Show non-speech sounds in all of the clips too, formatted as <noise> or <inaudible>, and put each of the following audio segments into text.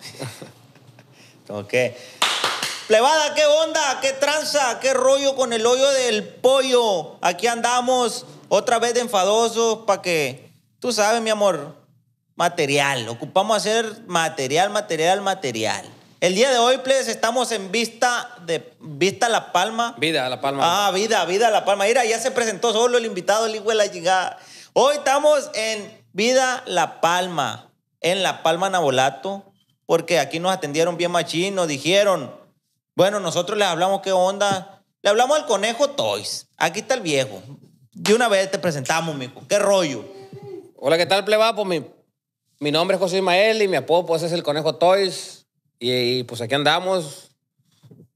<laughs> ok. Plebada, ¿qué onda? ¿Qué tranza? ¿Qué rollo con el hoyo del pollo? Aquí andamos otra vez de enfadosos para que, tú sabes, mi amor, material. Ocupamos hacer material, material, material. El día de hoy, plebes, estamos en Vista de Vista La Palma. Vida La Palma. Ah, Vida, Vida La Palma. Mira, ya se presentó solo el invitado, el igual de la llegada. Hoy estamos en Vida La Palma, en La Palma Nabolato porque aquí nos atendieron bien machín, nos dijeron, bueno, nosotros les hablamos qué onda, le hablamos al conejo Toys, aquí está el viejo, de una vez te presentamos, mijo, qué rollo. Hola, ¿qué tal, plebapo? Pues mi, mi nombre es José Ismael y mi apodo pues es el conejo Toys y, pues aquí andamos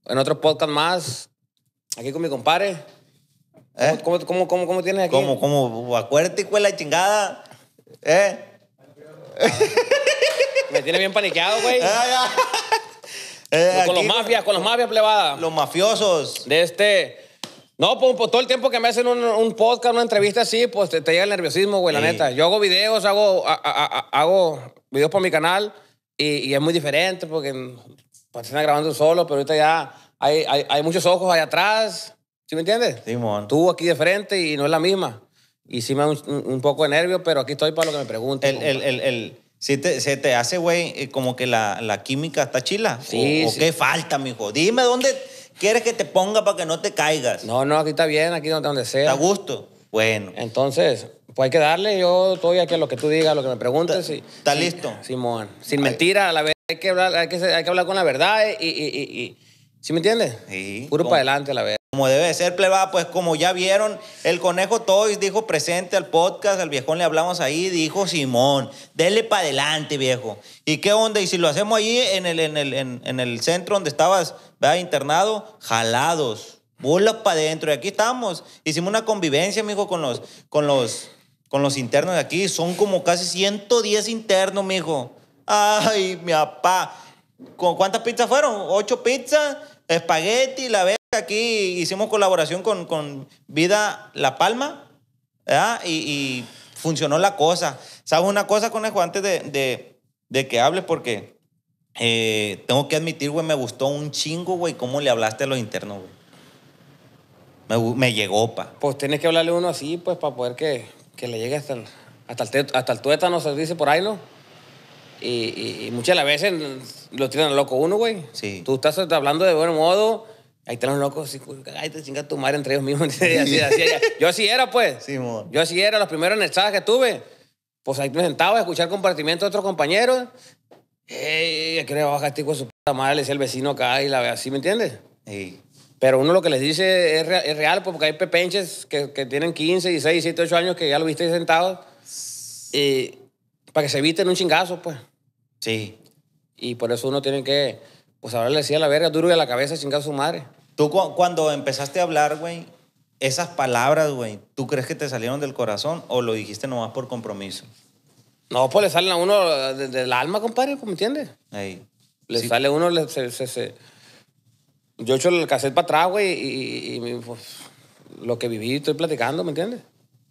en otro podcast más, aquí con mi compadre. ¿Eh? ¿Cómo, cómo, cómo, cómo, tienes aquí? ¿Cómo, cómo? Acuérdate, hijo de la chingada. ¿Eh? <laughs> me tiene bien paniqueado, güey. <laughs> Ah, con eh, los mafias, con los mafias plebadas. Los mafiosos. De este. No, pues, pues, todo el tiempo que me hacen un, podcast, una entrevista así, pues te, llega el nerviosismo, güey, la neta. Yo hago videos, hago, hago videos por mi canal y, es muy diferente porque pues, grabando solo, pero ahorita ya hay, hay, muchos ojos allá atrás. ¿Sí me entiendes? Simón. Tú aquí de frente y no es la misma. Y sí me da un, poco de nervio, pero aquí estoy para lo que me pregunten. El, el, el, se te hace, güey, eh, como que la, química está chila. Sí. ¿O, qué falta, mijo? Dime dónde quieres que te ponga para que no te caigas. No, no, aquí está bien, aquí donde sea. Está a gusto. Bueno. Entonces, pues hay que darle. Yo estoy aquí a lo que tú digas, a lo que me preguntes. ¿Está, listo? Simón. Sin mentira, a la vez hay que hablar, que, hablar con la verdad y ¿Sí me entiendes? Sí. Puro para adelante la verdad. Como debe ser, pleba, pues como ya vieron, el Conejo Toys dijo presente al podcast, al viejón le hablamos ahí, dijo Simón, dele para adelante, viejo. ¿Y qué onda? Y si lo hacemos ahí en el, en el, centro donde estabas, Internado, jalados, bolas para adentro. Y aquí estamos, hicimos una convivencia, mijo, con los, con los, con los internos de aquí. Son como casi 110 internos, mijo. Ay, mi papá. ¿Cuántas pizzas fueron? ¿Ocho pizzas? espagueti, la verga, aquí hicimos colaboración con, Vida La Palma, ¿verdad? Y, funcionó la cosa. ¿Sabes una cosa, Conejo? Antes de, de, que hables, porque eh, tengo que admitir, güey, me gustó un chingo, güey, cómo le hablaste a los internos, güey. Me, llegó, pa. Pues tienes que hablarle uno así, pues, para poder que, le llegue hasta el, hasta el, hasta el tuétano, se dice por ahí, ¿no? y, muchas de las veces lo tiran loco uno, güey. Sí. Tú estás hablando de buen modo, ahí están los locos, ay, te chingas tu madre entre ellos mismos. <laughs> yo así era, pues. Sí, Yo así era, los primeros chat que tuve, pues ahí me sentaba a escuchar compartimientos de otros compañeros. Ey, no qué le a con este su puta madre? Le decía el vecino acá y la ve así, ¿me entiendes? Sí. Pero uno lo que les dice es, real, pues, porque hay pepenches que, tienen 15, 16, 17, 8 años que ya lo viste sentado Eh, para que se eviten un chingazo, pues. Sí. Y por eso uno tiene que, pues ahora le decía la verga duro y a la cabeza chingar su madre. Tú cuando empezaste a hablar, güey, esas palabras, güey, ¿tú crees que te salieron del corazón o lo dijiste nomás por compromiso? No, pues le salen a uno eh, del alma, compadre, ¿me entiendes? Ahí. Le sale uno, le, se, se, yo echo el cassette para atrás, güey, y, pues, lo que viví estoy platicando, ¿me entiendes?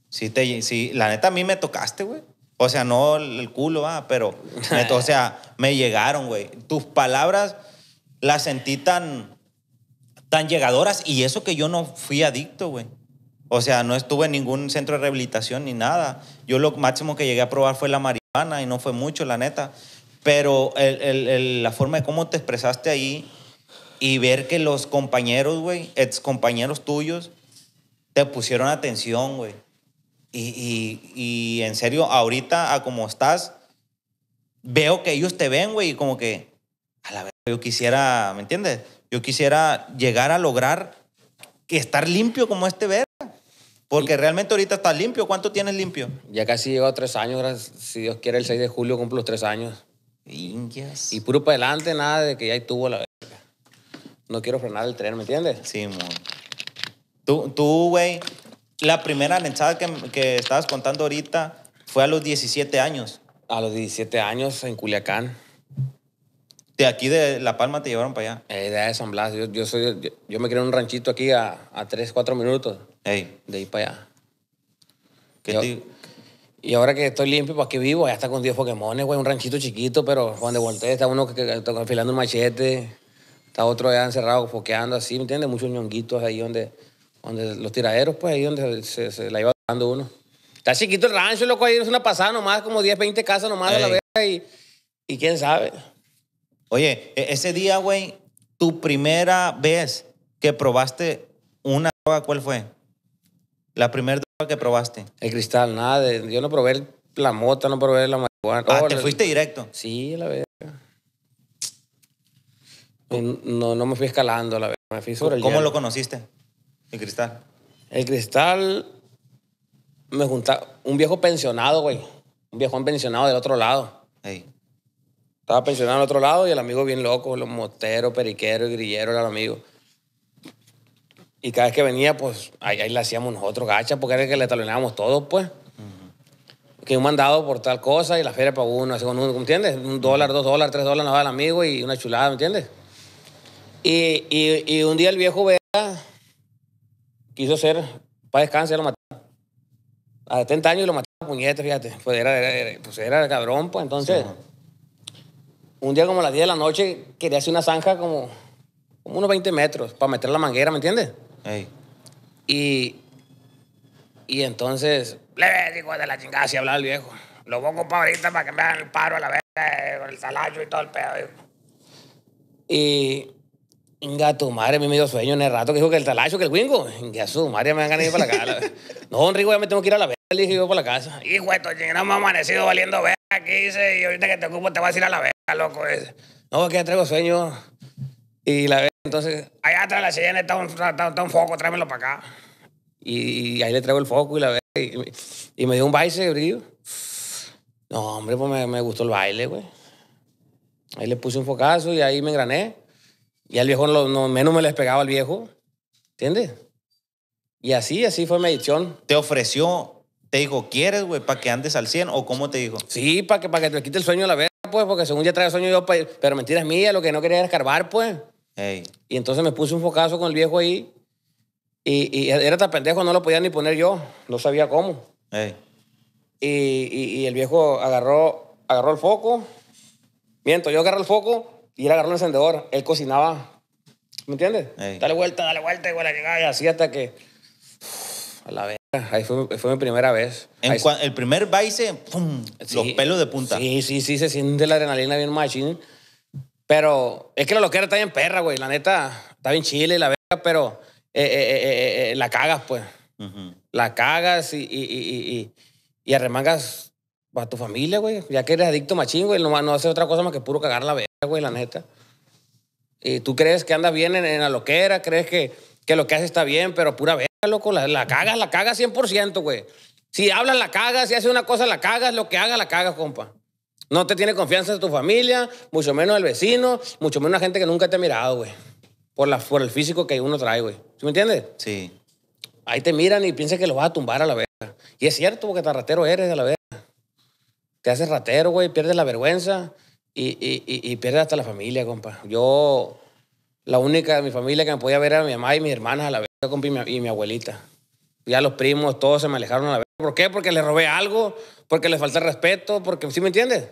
Sí, te, sí, la neta a mí me tocaste, güey. O sea, no el culo, ah, pero, o sea, me llegaron, güey. Tus palabras las sentí tan, tan llegadoras y eso que yo no fui adicto, güey. O sea, no estuve en ningún centro de rehabilitación ni nada. Yo lo máximo que llegué a probar fue la marihuana y no fue mucho, la neta. Pero la forma de cómo te expresaste ahí y ver que los compañeros, güey, excompañeros tuyos, te pusieron atención, güey. Y, y, en serio, ahorita, a como estás, veo que ellos te ven, güey, y como que, a la verga yo quisiera, ¿me entiendes? Yo quisiera llegar a lograr que estar limpio como este verga. Porque realmente ahorita estás limpio. ¿Cuánto tienes limpio? Ya casi llego a tres años. Si Dios quiere, el 6 de julio cumplo los tres años. Y puro para adelante, nada de que ya tuvo la verga. No quiero frenar el tren, ¿me entiendes? Sí, mon. Tú, güey, la primera lenchada que, estabas contando ahorita fue a los 17 años. A los 17 años en Culiacán. De aquí de La Palma te llevaron para allá. Eh, de San Blas. Yo, soy, yo, me quedé en un ranchito aquí a, a 3, 4 minutos. De ahí para allá. ¿Qué Y ahora que estoy limpio, para pues aquí vivo, ya está con 10 Pokémones, güey, un ranchito chiquito, pero cuando volteé está uno que, afilando un machete, está otro allá encerrado foqueando así, ¿me entiendes? Muchos ñonguitos ahí donde donde los tiraderos, pues ahí donde se, la iba dando uno. Está chiquito el rancho, loco, ahí es una pasada nomás, como 10, 20 casas nomás a la verga y, quién sabe. Oye, e, ese día, güey, tu primera vez que probaste una droga, ¿cuál fue? La primera droga que probaste. El cristal, nada, yo no probé la mota, no probé la marihuana. Ah, ¿te fuiste directo? Sí, la verga. No, no me fui escalando, la verga, me fui sobre ¿Cómo lo conociste? ¿El cristal? El cristal me juntaba un viejo pensionado, güey. Un viejo pensionado del otro lado. Ahí. Estaba pensionado del otro lado y el amigo bien loco, los moteros, periqueros y grilleros era el amigo. Y cada vez que venía, pues ahí, le hacíamos nosotros gacha, porque era que le talonábamos todos, pues. Que un mandado por tal cosa y la feria para uno, así con uno, ¿entiendes? Un dólar, dos dólares, tres dólares nos daba el amigo y una chulada, ¿me entiendes? Y, y un día el viejo vea quiso ser, para descansar lo mataron. A 70 años lo mataron a puñetes, fíjate. Pues era, pues era cabrón, pues entonces. un día como a las 10 de la noche quería hacer una zanja como, unos 20 metros para meter la manguera, ¿me entiendes? Ey. Y, y entonces, le digo de la chingada, si hablaba el viejo. Lo pongo para ahorita para que me hagan el paro a la vez eh, con el salacho y todo el pedo. Y Venga, tu madre, a mí me dio sueño en el rato que dijo que el talacho, que el wingo. Venga, su madre me van ganado ir para la <laughs> casa. no, Enrico, ya me tengo que ir a la verga, le dije yo para la casa. Hijo de chingada, me ha amanecido valiendo verga aquí, y ahorita que te ocupo te vas a ir a la verga, loco. Ese. No, que ya traigo sueño. Y la verga, entonces, allá atrás de la sillena está un, está, un foco, tráemelo para acá. Y, ahí le traigo el foco y la verga. Y, me dio un baile de brillo. No, hombre, pues me, me gustó el baile, güey. Pues. Ahí le puse un focazo y ahí me engrané. Y al viejo menos me les pegaba al viejo. ¿Entiendes? Y así, así fue mi adicción. ¿Te ofreció, te dijo, quieres, güey, para que andes al 100 o cómo te dijo? Sí, para que, que te quite el sueño a la verga, pues, porque según ya trae sueño yo, pues, pero es mía. lo que no quería era escarbar, pues. Y entonces me puse un focazo con el viejo ahí. Y, era tan pendejo, no lo podía ni poner yo. No sabía cómo. Y, y, y, el viejo agarró, agarró el foco. Miento, yo agarré el foco y él agarró un encendedor, él cocinaba, ¿me entiendes? Dale vuelta, dale vuelta, igual y así hasta que... a la verga, Ahí fue, fue, mi primera vez. En el primer baile, los pelos de punta. Sí, sí, sí, se siente la adrenalina bien machín. Pero es que la loquera está bien perra, güey. La neta, está bien chile la verga, pero eh, eh, eh, la cagas, pues. La cagas y, y, y, y, y arremangas a tu familia, güey. Ya que eres adicto machín, güey. No, no hace otra cosa más que puro cagar la verga, güey, la neta. Y tú crees que anda bien en, la loquera, crees que, lo que haces está bien, pero pura verga, loco. La, la cagas, la cagas 100%, güey. Si hablas, la cagas. Si haces una cosa, la cagas. Lo que hagas, la cagas, compa. No te tiene confianza de tu familia, mucho menos el vecino, mucho menos la gente que nunca te ha mirado, güey. Por, la, el físico que uno trae, güey. ¿Sí me entiendes? Sí. Ahí te miran y piensan que lo vas a tumbar a la verga. Y es cierto, porque tarratero eres a la verga te haces ratero, güey, pierdes la vergüenza y, y, y, pierdes hasta la familia, compa. Yo, la única de mi familia que me podía ver era mi mamá y mis hermanas a la vez, compa, y mi, abuelita. Ya los primos, todos se me alejaron a la vez. ¿Por qué? Porque les robé algo, porque les falta respeto, porque, ¿sí me entiendes?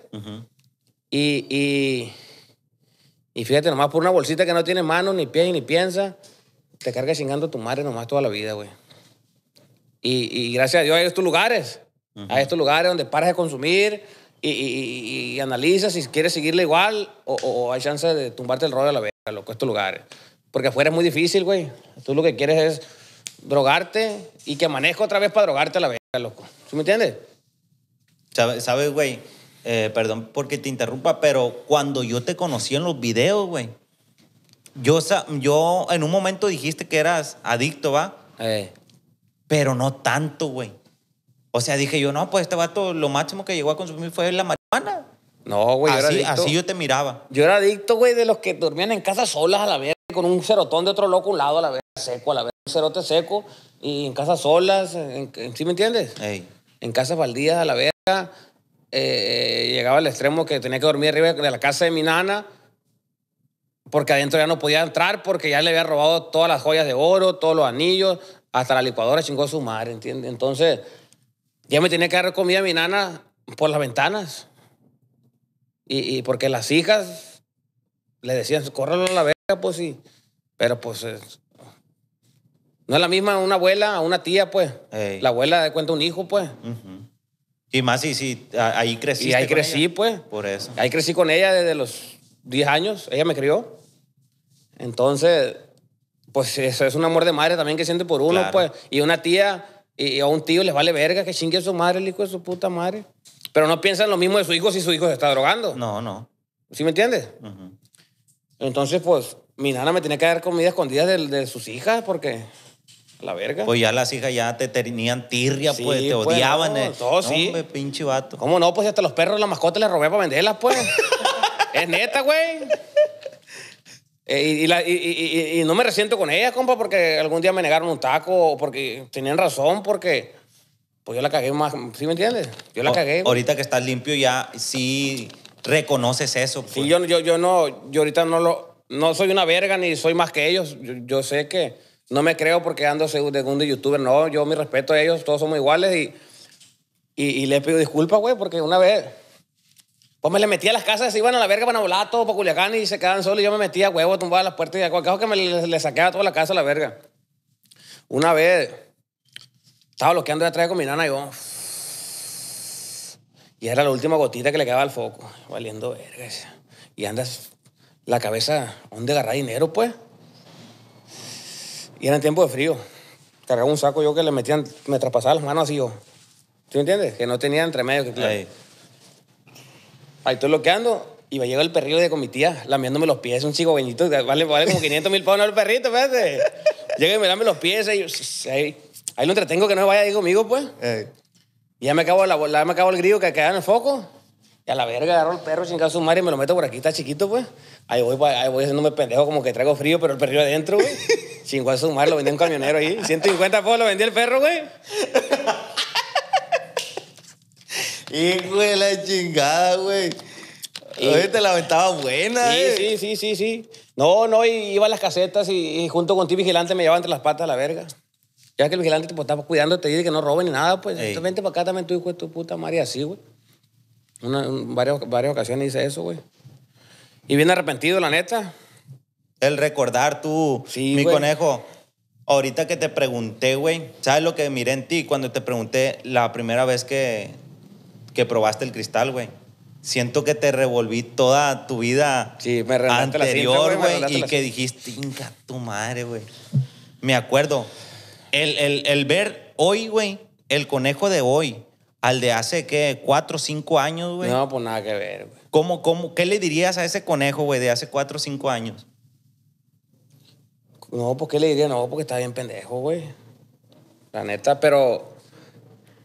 y, y, y fíjate, nomás por una bolsita que no tiene manos, ni pies, ni piensa, te cargas chingando a tu madre nomás toda la vida, güey. Y, y gracias a Dios hay estos lugares a estos lugares donde paras de consumir y, analizas si quieres seguirle igual o, hay chance de tumbarte el rollo a la verga, loco, estos lugares. Porque afuera es muy difícil, güey. Tú lo que quieres es drogarte y que manejo otra vez para drogarte a la verga, loco. ¿Sí me entiendes? ¿Sabes, güey? Eh, perdón porque te interrumpa, pero cuando yo te conocí en los videos, güey, yo, yo en un momento dijiste que eras adicto, ¿va? Eh. Pero no tanto, güey. O sea, dije yo, no, pues este vato lo máximo que llegó a consumir fue la marihuana. No, güey, así, yo así yo te miraba. Yo era adicto, güey, de los que dormían en casa solas a la verga, con un cerotón de otro loco a un lado a la verga, seco a la verga, un cerote seco, y en casa solas, en, ¿sí me entiendes? En casas baldías a la verga. Eh, llegaba al extremo que tenía que dormir arriba de la casa de mi nana, porque adentro ya no podía entrar, porque ya le había robado todas las joyas de oro, todos los anillos, hasta la licuadora chingó su madre, ¿entiendes? Entonces ya me tenía que dar comida a mi nana por las ventanas. Y, porque las hijas le decían, córralo a la verga, pues sí. Pero pues no es la misma una abuela a una tía, pues. La abuela de cuenta un hijo, pues. Y más, y si ahí crecí. Y ahí crecí, pues. Por eso. Ahí crecí con ella desde los 10 años. Ella me crió. Entonces, pues eso es un amor de madre también que siente por uno, pues. Y una tía y a un tío les vale verga que chingue su madre, el hijo de su puta madre. Pero no piensan lo mismo de su hijo si su hijo se está drogando. No, no. ¿Sí me entiendes? Entonces, pues, mi nana me tenía que dar comida escondida de, sus hijas porque la verga. Pues ya las hijas ya te tenían tirria, pues, te pues, odiaban. No, eh. todo no, sí. pinche vato. ¿Cómo no? Pues hasta los perros, las mascotas les robé para venderlas, pues. <laughs> es neta, güey. Eh, y, y, y, y, no me resiento con ella, compa, porque algún día me negaron un taco o porque tenían razón, porque pues yo la cagué más, ¿sí me entiendes? Yo la cagué. Ahorita que estás limpio ya sí reconoces eso. Sí, pues. yo, yo, yo no, yo ahorita no lo, no soy una verga ni soy más que ellos. Yo, yo sé que no me creo porque ando según de youtuber, no, yo mi respeto a ellos, todos somos iguales y, y, les pido disculpas, güey, porque una vez pues me le metía a las casas, se iban a la verga, van a volar todo para Culiacán y se quedan solos. Y yo me metía huevo, tumbaba las puertas y acá que me le, saqueaba toda la casa a la verga. Una vez estaba bloqueando atrás con mi nana y yo. Y era la última gotita que le quedaba al foco, valiendo verga. Y andas la cabeza, ¿dónde agarrar dinero, pues? Y era en tiempo de frío. Cargaba un saco yo que le metían, me traspasaba las manos así yo. ¿Tú entiendes? Que no tenía entre medio. Que, Ahí estoy loqueando y va llega el perrillo de con mi tía lamiéndome los pies, un chico bendito, vale, como 500 mil pesos el perrito, espérate. Llega y me lame los pies, ahí, ahí, ahí lo entretengo que no vaya ahí conmigo, pues. Y ya me acabo, la, la me acabo el grillo que queda en el foco. Y a la verga agarro el perro sin su sumar y me lo meto por aquí, está chiquito, pues. Ahí voy, ahí voy haciéndome pendejo como que traigo frío, pero el perrillo adentro, güey. <laughs> chingado su lo vendí a un camionero ahí. 150 pesos lo vendí el perro, güey. Hijo de la chingada, güey. Oye, te la aventaba buena, sí, eh. Sí, sí, sí, sí. No, no, iba a las casetas y, junto con ti, vigilante, me llevaba entre las patas a la verga. Ya que el vigilante estaba cuidándote y que no roben ni nada, pues. Entonces, vente para acá también tú, hijo de tu puta madre, así, güey. Una, varias, varias ocasiones hice eso, güey. Y bien arrepentido, la neta. El recordar tú, mi conejo. Ahorita que te pregunté, güey, ¿sabes lo que miré en ti cuando te pregunté la primera vez que que probaste el cristal, güey. Siento que te revolví toda tu vida anterior, güey, y que dijiste, ¡tinga tu madre, güey. Me acuerdo. El, ver hoy, güey, el conejo de hoy, al de hace, ¿qué? Cuatro o cinco años, güey. No, pues nada que ver, güey. ¿Cómo, cómo, ¿Qué le dirías a ese conejo, güey, de hace cuatro o cinco años? No, ¿por ¿qué le diría? No, porque está bien pendejo, güey. La neta, pero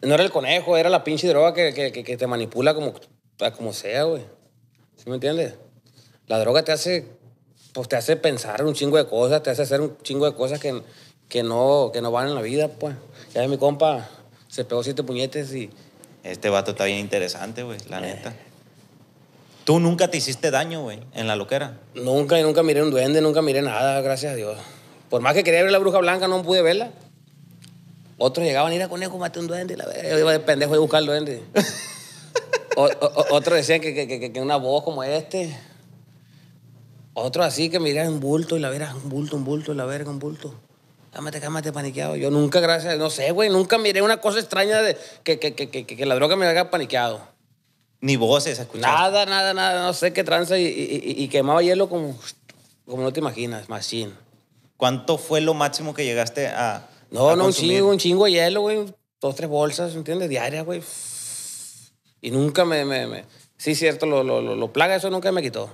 no era el conejo, era la pinche droga que, que, te manipula como, como sea, güey. ¿Sí me entiendes? La droga te hace, pues, te hace pensar un chingo de cosas, te hace hacer un chingo de cosas que, que, no, que no van en la vida, pues. Ya mi compa se pegó siete puñetes y... Este vato está bien interesante, güey, la neta. Eh. ¿Tú nunca te hiciste daño, güey, en la loquera? Nunca, nunca miré un duende, nunca miré nada, gracias a Dios. Por más que quería ver la bruja blanca, no pude verla. Otros llegaban a ir a conejo, maté un duende. La verdad, yo iba de pendejo a buscar el duende. otros decían que, que, que, una voz como este. Otros así que miraban un bulto y la verga, un bulto, un bulto, la verga, un bulto. Cámate, cámate, paniqueado. Yo nunca, gracias, no sé, güey, nunca miré una cosa extraña de que, la droga me haga paniqueado. Ni voces escuchaste. Nada, nada, nada, no sé qué tranza y, y, y quemaba hielo como, como no te imaginas, machín. ¿Cuánto fue lo máximo que llegaste a, no, no, un chingo, un chingo de hielo, güey. Dos, tres bolsas, ¿entiendes? Diarias, güey. Y nunca me, me, me... Sí, cierto, lo, lo, lo, plaga eso nunca me quitó.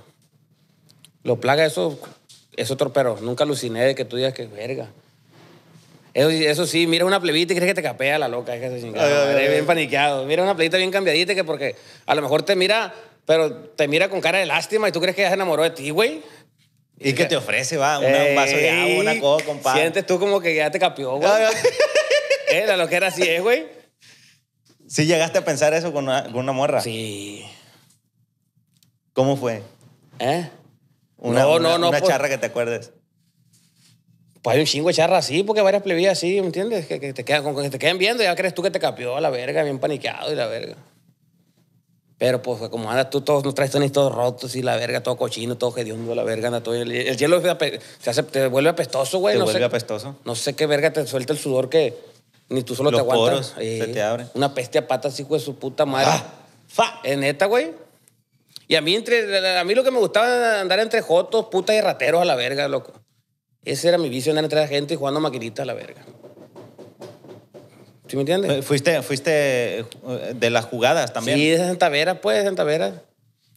Lo plaga eso, eso pero. Nunca aluciné de que tú digas que verga. Eso, sí, mira una plebita y crees que te capea la loca, es que se bien paniqueado. Mira una plebita bien cambiadita que porque a lo mejor te mira, pero te mira con cara de lástima y tú crees que ya se enamoró de ti, güey. ¿Y qué te ofrece, va? un vaso de agua, una cosa compadre. Sientes tú como que ya te capió, güey. Ah, <laughs> eh, la loquera así es, güey. ¿Sí llegaste a pensar eso con una, con una morra? Sí. ¿Cómo fue? ¿Eh? Una, una, pues. charra que te acuerdes. Pues hay un chingo de charra así, porque varias plebías así, ¿me entiendes? Que, te quedan, que te quedan viendo y ya crees tú que te capió a la verga, bien paniqueado y la verga. Pero pues como andas tú, todos nos traes todos rotos y la verga, todo cochino, todo hediondo, la verga, anda todo. El, hielo se te vuelve apestoso, güey. Te no vuelve sé, apestoso. No sé qué verga te suelta el sudor que ni tú solo te aguantas. Poros se eh, te abre. Una peste a patas, hijo de su puta madre. Ah, fa. en eh, neta, güey. Y a mí, entre, a mí lo que me gustaba era andar entre jotos, putas y rateros a la verga, loco. Ese era mi vicio, andar entre la gente y jugando maquinitas a la verga me entiendes? Eh, fuiste, fuiste eh, de las jugadas también. Sí, de Santa Vera, pues, Santa Vera.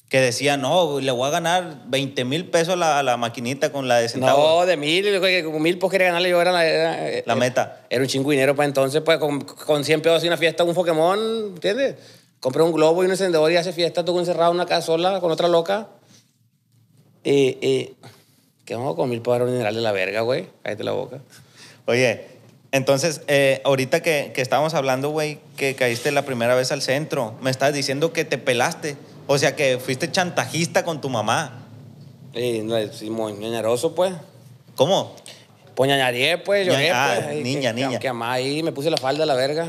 Que decía, no, le voy a ganar 20 mil pesos a la, maquinita con la de Vera. No, de mil, con mil pues quería ganarle yo, era la, eh, meta. Era un chingo dinero para pues, entonces, pues con, 100 pesos y una fiesta, un Pokémon, ¿entiendes? Compré un globo y un encendedor y hace fiesta, tú encerrado en una casa sola con otra loca. Eh, ¿Qué vamos con mil para un mineral de la verga, güey? Cállate la boca. Oye, entonces, eh, ahorita que, que estábamos hablando, güey, que caíste la primera vez al centro, me estás diciendo que te pelaste. O sea, que fuiste chantajista con tu mamá. Sí, no, muy ñañaroso, pues. ¿Cómo? Pues ñañaré, pues, ah, niña, pues, niña. Que, amá ahí me puse la falda a la verga.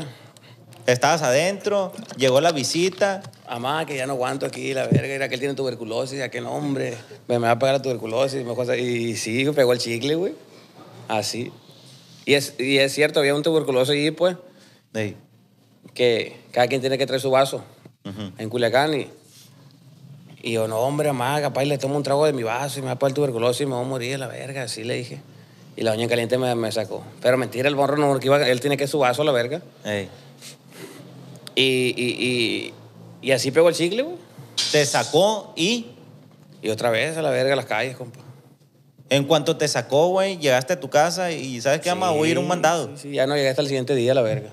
Estabas adentro, llegó la visita. Amá, que ya no aguanto aquí, la verga. Era que él tiene tuberculosis, aquel hombre. Me, me va a pagar la tuberculosis. Me y, sí, sí, pegó el chicle, güey. Así. Y es, cierto, había un tuberculoso allí, pues, que cada quien tiene que traer su vaso en Culiacán. Y, yo, no, hombre, más, capaz le tomo un trago de mi vaso y me va para el tuberculoso y me voy a morir a la verga, así le dije. Y la doña caliente me, me, sacó. Pero mentira, el borro no, porque él tiene que su vaso a la verga. Y, así pegó el chicle, Te sacó y. Y otra vez a la verga a las calles, compa. En cuanto te sacó, güey, llegaste a tu casa y ¿sabes qué, ama? a ir un mandado. Sí, ya no llegaste al siguiente día, la verga.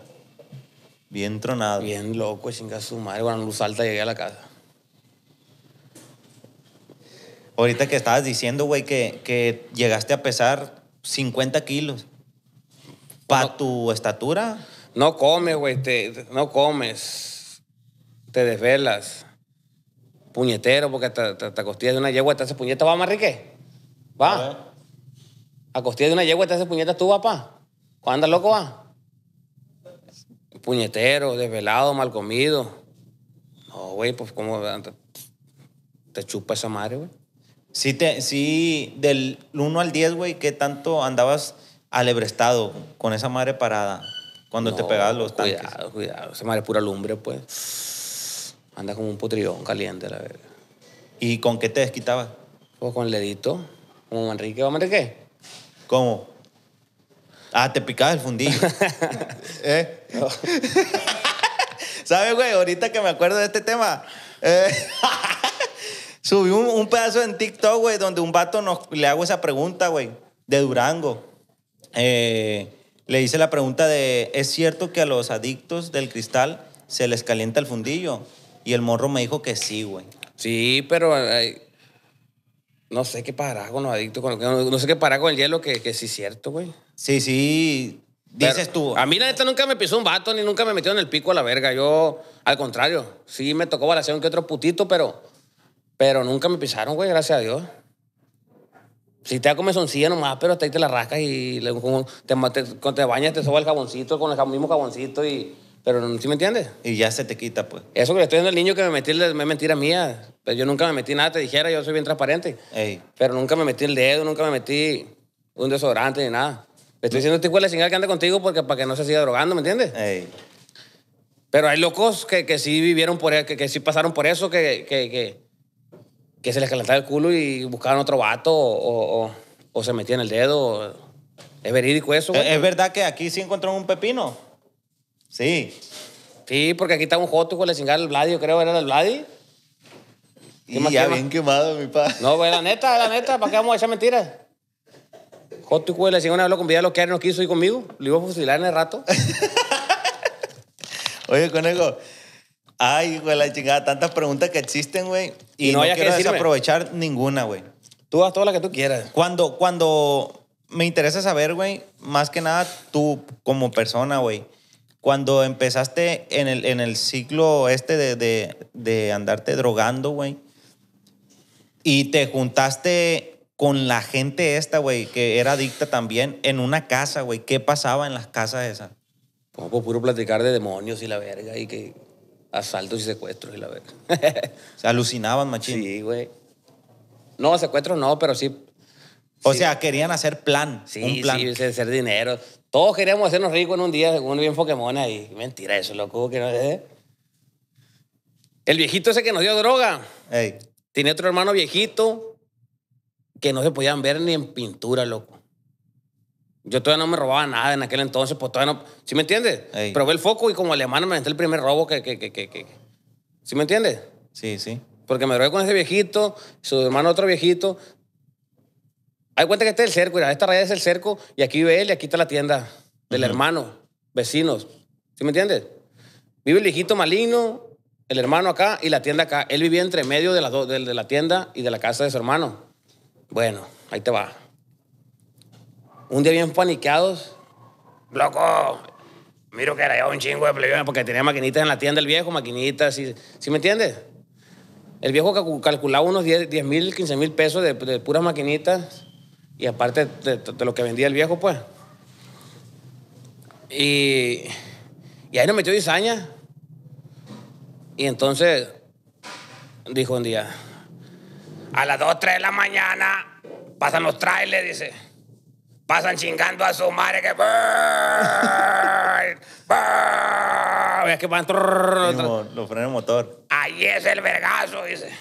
Bien tronado. Bien loco, chinga su madre. Bueno, luz alta llegué a la casa. Ahorita que estabas diciendo, güey, que, que llegaste a pesar 50 kilos. ¿Para tu estatura? No comes, güey, no comes. Te desvelas. Puñetero, porque te, acostillas de una yegua, te hace puñeta, va, Marrique. Va. A, de una yegua te haces puñetas tú, papá. ¿Cuándo andas loco, va? Puñetero, desvelado, mal comido. No, güey, pues cómo te chupa esa madre, güey. Sí, te, sí, del 1 al 10, güey, ¿qué tanto andabas alebrestado con esa madre parada cuando te pegabas los tanques? Cuidado, cuidado. Esa madre es pura lumbre, pues. Anda como un putrillón caliente, la verdad. ¿Y con qué te desquitabas? Pues con el dedito. Como Manrique ¿Cómo, qué ¿Cómo? Ah, te picaba el fundillo. <laughs> ¿Eh? <laughs> ¿Sabes, güey? Ahorita que me acuerdo de este tema, eh, <laughs> subí un, pedazo en TikTok, güey, donde un vato nos, le hago esa pregunta, güey, de Durango. Eh, le hice la pregunta de, ¿es cierto que a los adictos del cristal se les calienta el fundillo? Y el morro me dijo que sí, güey. Sí, pero eh, no sé qué pará con los adictos, con, no, sé qué pará con el hielo, que, que sí es cierto, güey. Sí, sí, dices tú. A mí la neta nunca me pisó un vato ni nunca me metió en el pico a la verga. Yo, al contrario, sí me tocó un que otro putito, pero, pero nunca me pisaron, güey, gracias a Dios. Si te da comezoncilla nomás, pero hasta ahí te la rascas y te, te bañas, te soba el jaboncito con el mismo jaboncito y pero, ¿sí me entiendes? Y ya se te quita, pues. Eso que le estoy diciendo al niño que me metí, me mentira mía. Pero pues, yo nunca me metí nada, te dijera, yo soy bien transparente. Pero nunca me metí el dedo, nunca me metí un desodorante ni nada. Le estoy diciendo, este de la señal que anda contigo porque para que no se siga drogando, ¿me entiendes? Pero hay locos que, sí vivieron por que, pasaron por eso, que, que, se les calentaba el culo y buscaban otro vato o, o, se metían el dedo. ¿Es verídico eso? E, ¿Es verdad que aquí sí encontraron un pepino? Sí. Sí, porque aquí está un joto con la chingada del Vladi, yo creo, era el Vladi. Y ya bien quemado, mi padre. No, güey, la neta, la neta, ¿para qué vamos a echar mentiras? Joto y la chingada habló con Vidal, lo que no quiso ir conmigo, lo iba a fusilar en el rato. <laughs> Oye, conejo, ay, güey, la chingada, tantas preguntas que existen, güey. Y, no, no quiero decir aprovechar ninguna, güey. Tú haz toda la que tú quieras. Cuando, cuando me interesa saber, güey, más que nada tú como persona, güey cuando empezaste en el, en el ciclo este de, de, andarte drogando, güey, y te juntaste con la gente esta, güey, que era adicta también en una casa, güey, ¿qué pasaba en las casas esas? Pues, pues puro platicar de demonios y la verga, y que asaltos y secuestros y la verga. <laughs> Se alucinaban, machín. Sí, güey. No, secuestros no, pero sí. O sea, querían hacer plan. Sí, un plan. sí, hacer dinero. Todos queríamos hacernos ricos en un día, según bien Pokémon ahí. Mentira eso, loco, que no ¿eh? El viejito ese que nos dio droga. Tiene otro hermano viejito que no se podían ver ni en pintura, loco. Yo todavía no me robaba nada en aquel entonces, pues todavía no. ¿Sí me entiendes? Probé el foco y como alemán me metí el primer robo que, que, ¿Sí me entiendes? Sí, sí. Porque me drogué con ese viejito, su hermano otro viejito, hay cuenta que este es el cerco, mira, esta raya es el cerco y aquí vive él y aquí está la tienda del hermano, vecinos. ¿Sí me entiendes? Vive el hijito maligno, el hermano acá y la tienda acá. Él vivía entre medio de la, la tienda y de la casa de su hermano. Bueno, ahí te va. Un día bien paniqueados, loco, miro que era ya un chingo de porque tenía maquinitas en la tienda el viejo, maquinitas, y, ¿sí me entiendes? El viejo calculaba unos 10 mil, 15 mil pesos de, de puras maquinitas y aparte de, lo que vendía el viejo, pues. Y, y ahí nos metió disaña. Y entonces dijo un día, a las 2, 3 de la mañana pasan los trailers, dice. Pasan chingando a su madre que... <laughs> que van... Los frenos motor. Ahí es el vergazo, dice.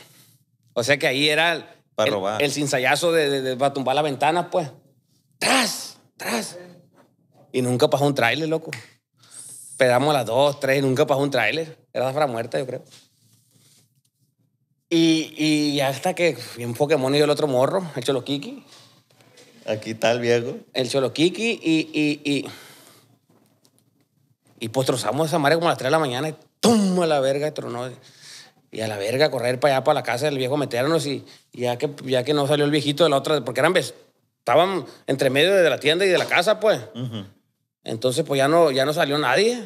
O sea que ahí era el, robar. El de, de, para tumbar la ventana, pues. ¡Tras! ¡Tras! Y nunca pasó un tráiler, loco. Pedamos a las dos tres y nunca pasó un tráiler. Era la fra muerta, yo creo. Y, y hasta que un Pokémon y el otro morro, el kiki Aquí está el viejo. El Choloquiqui y, y, y. Y esa madre como a las 3 de la mañana y ¡tum! a la verga, tronó y a la verga, correr para allá, para la casa del viejo, meternos y, ya, que, ya que no salió el viejito de la otra, porque eran, estaban entre medio de la tienda y de la casa, pues. Entonces, pues ya no, ya no salió nadie.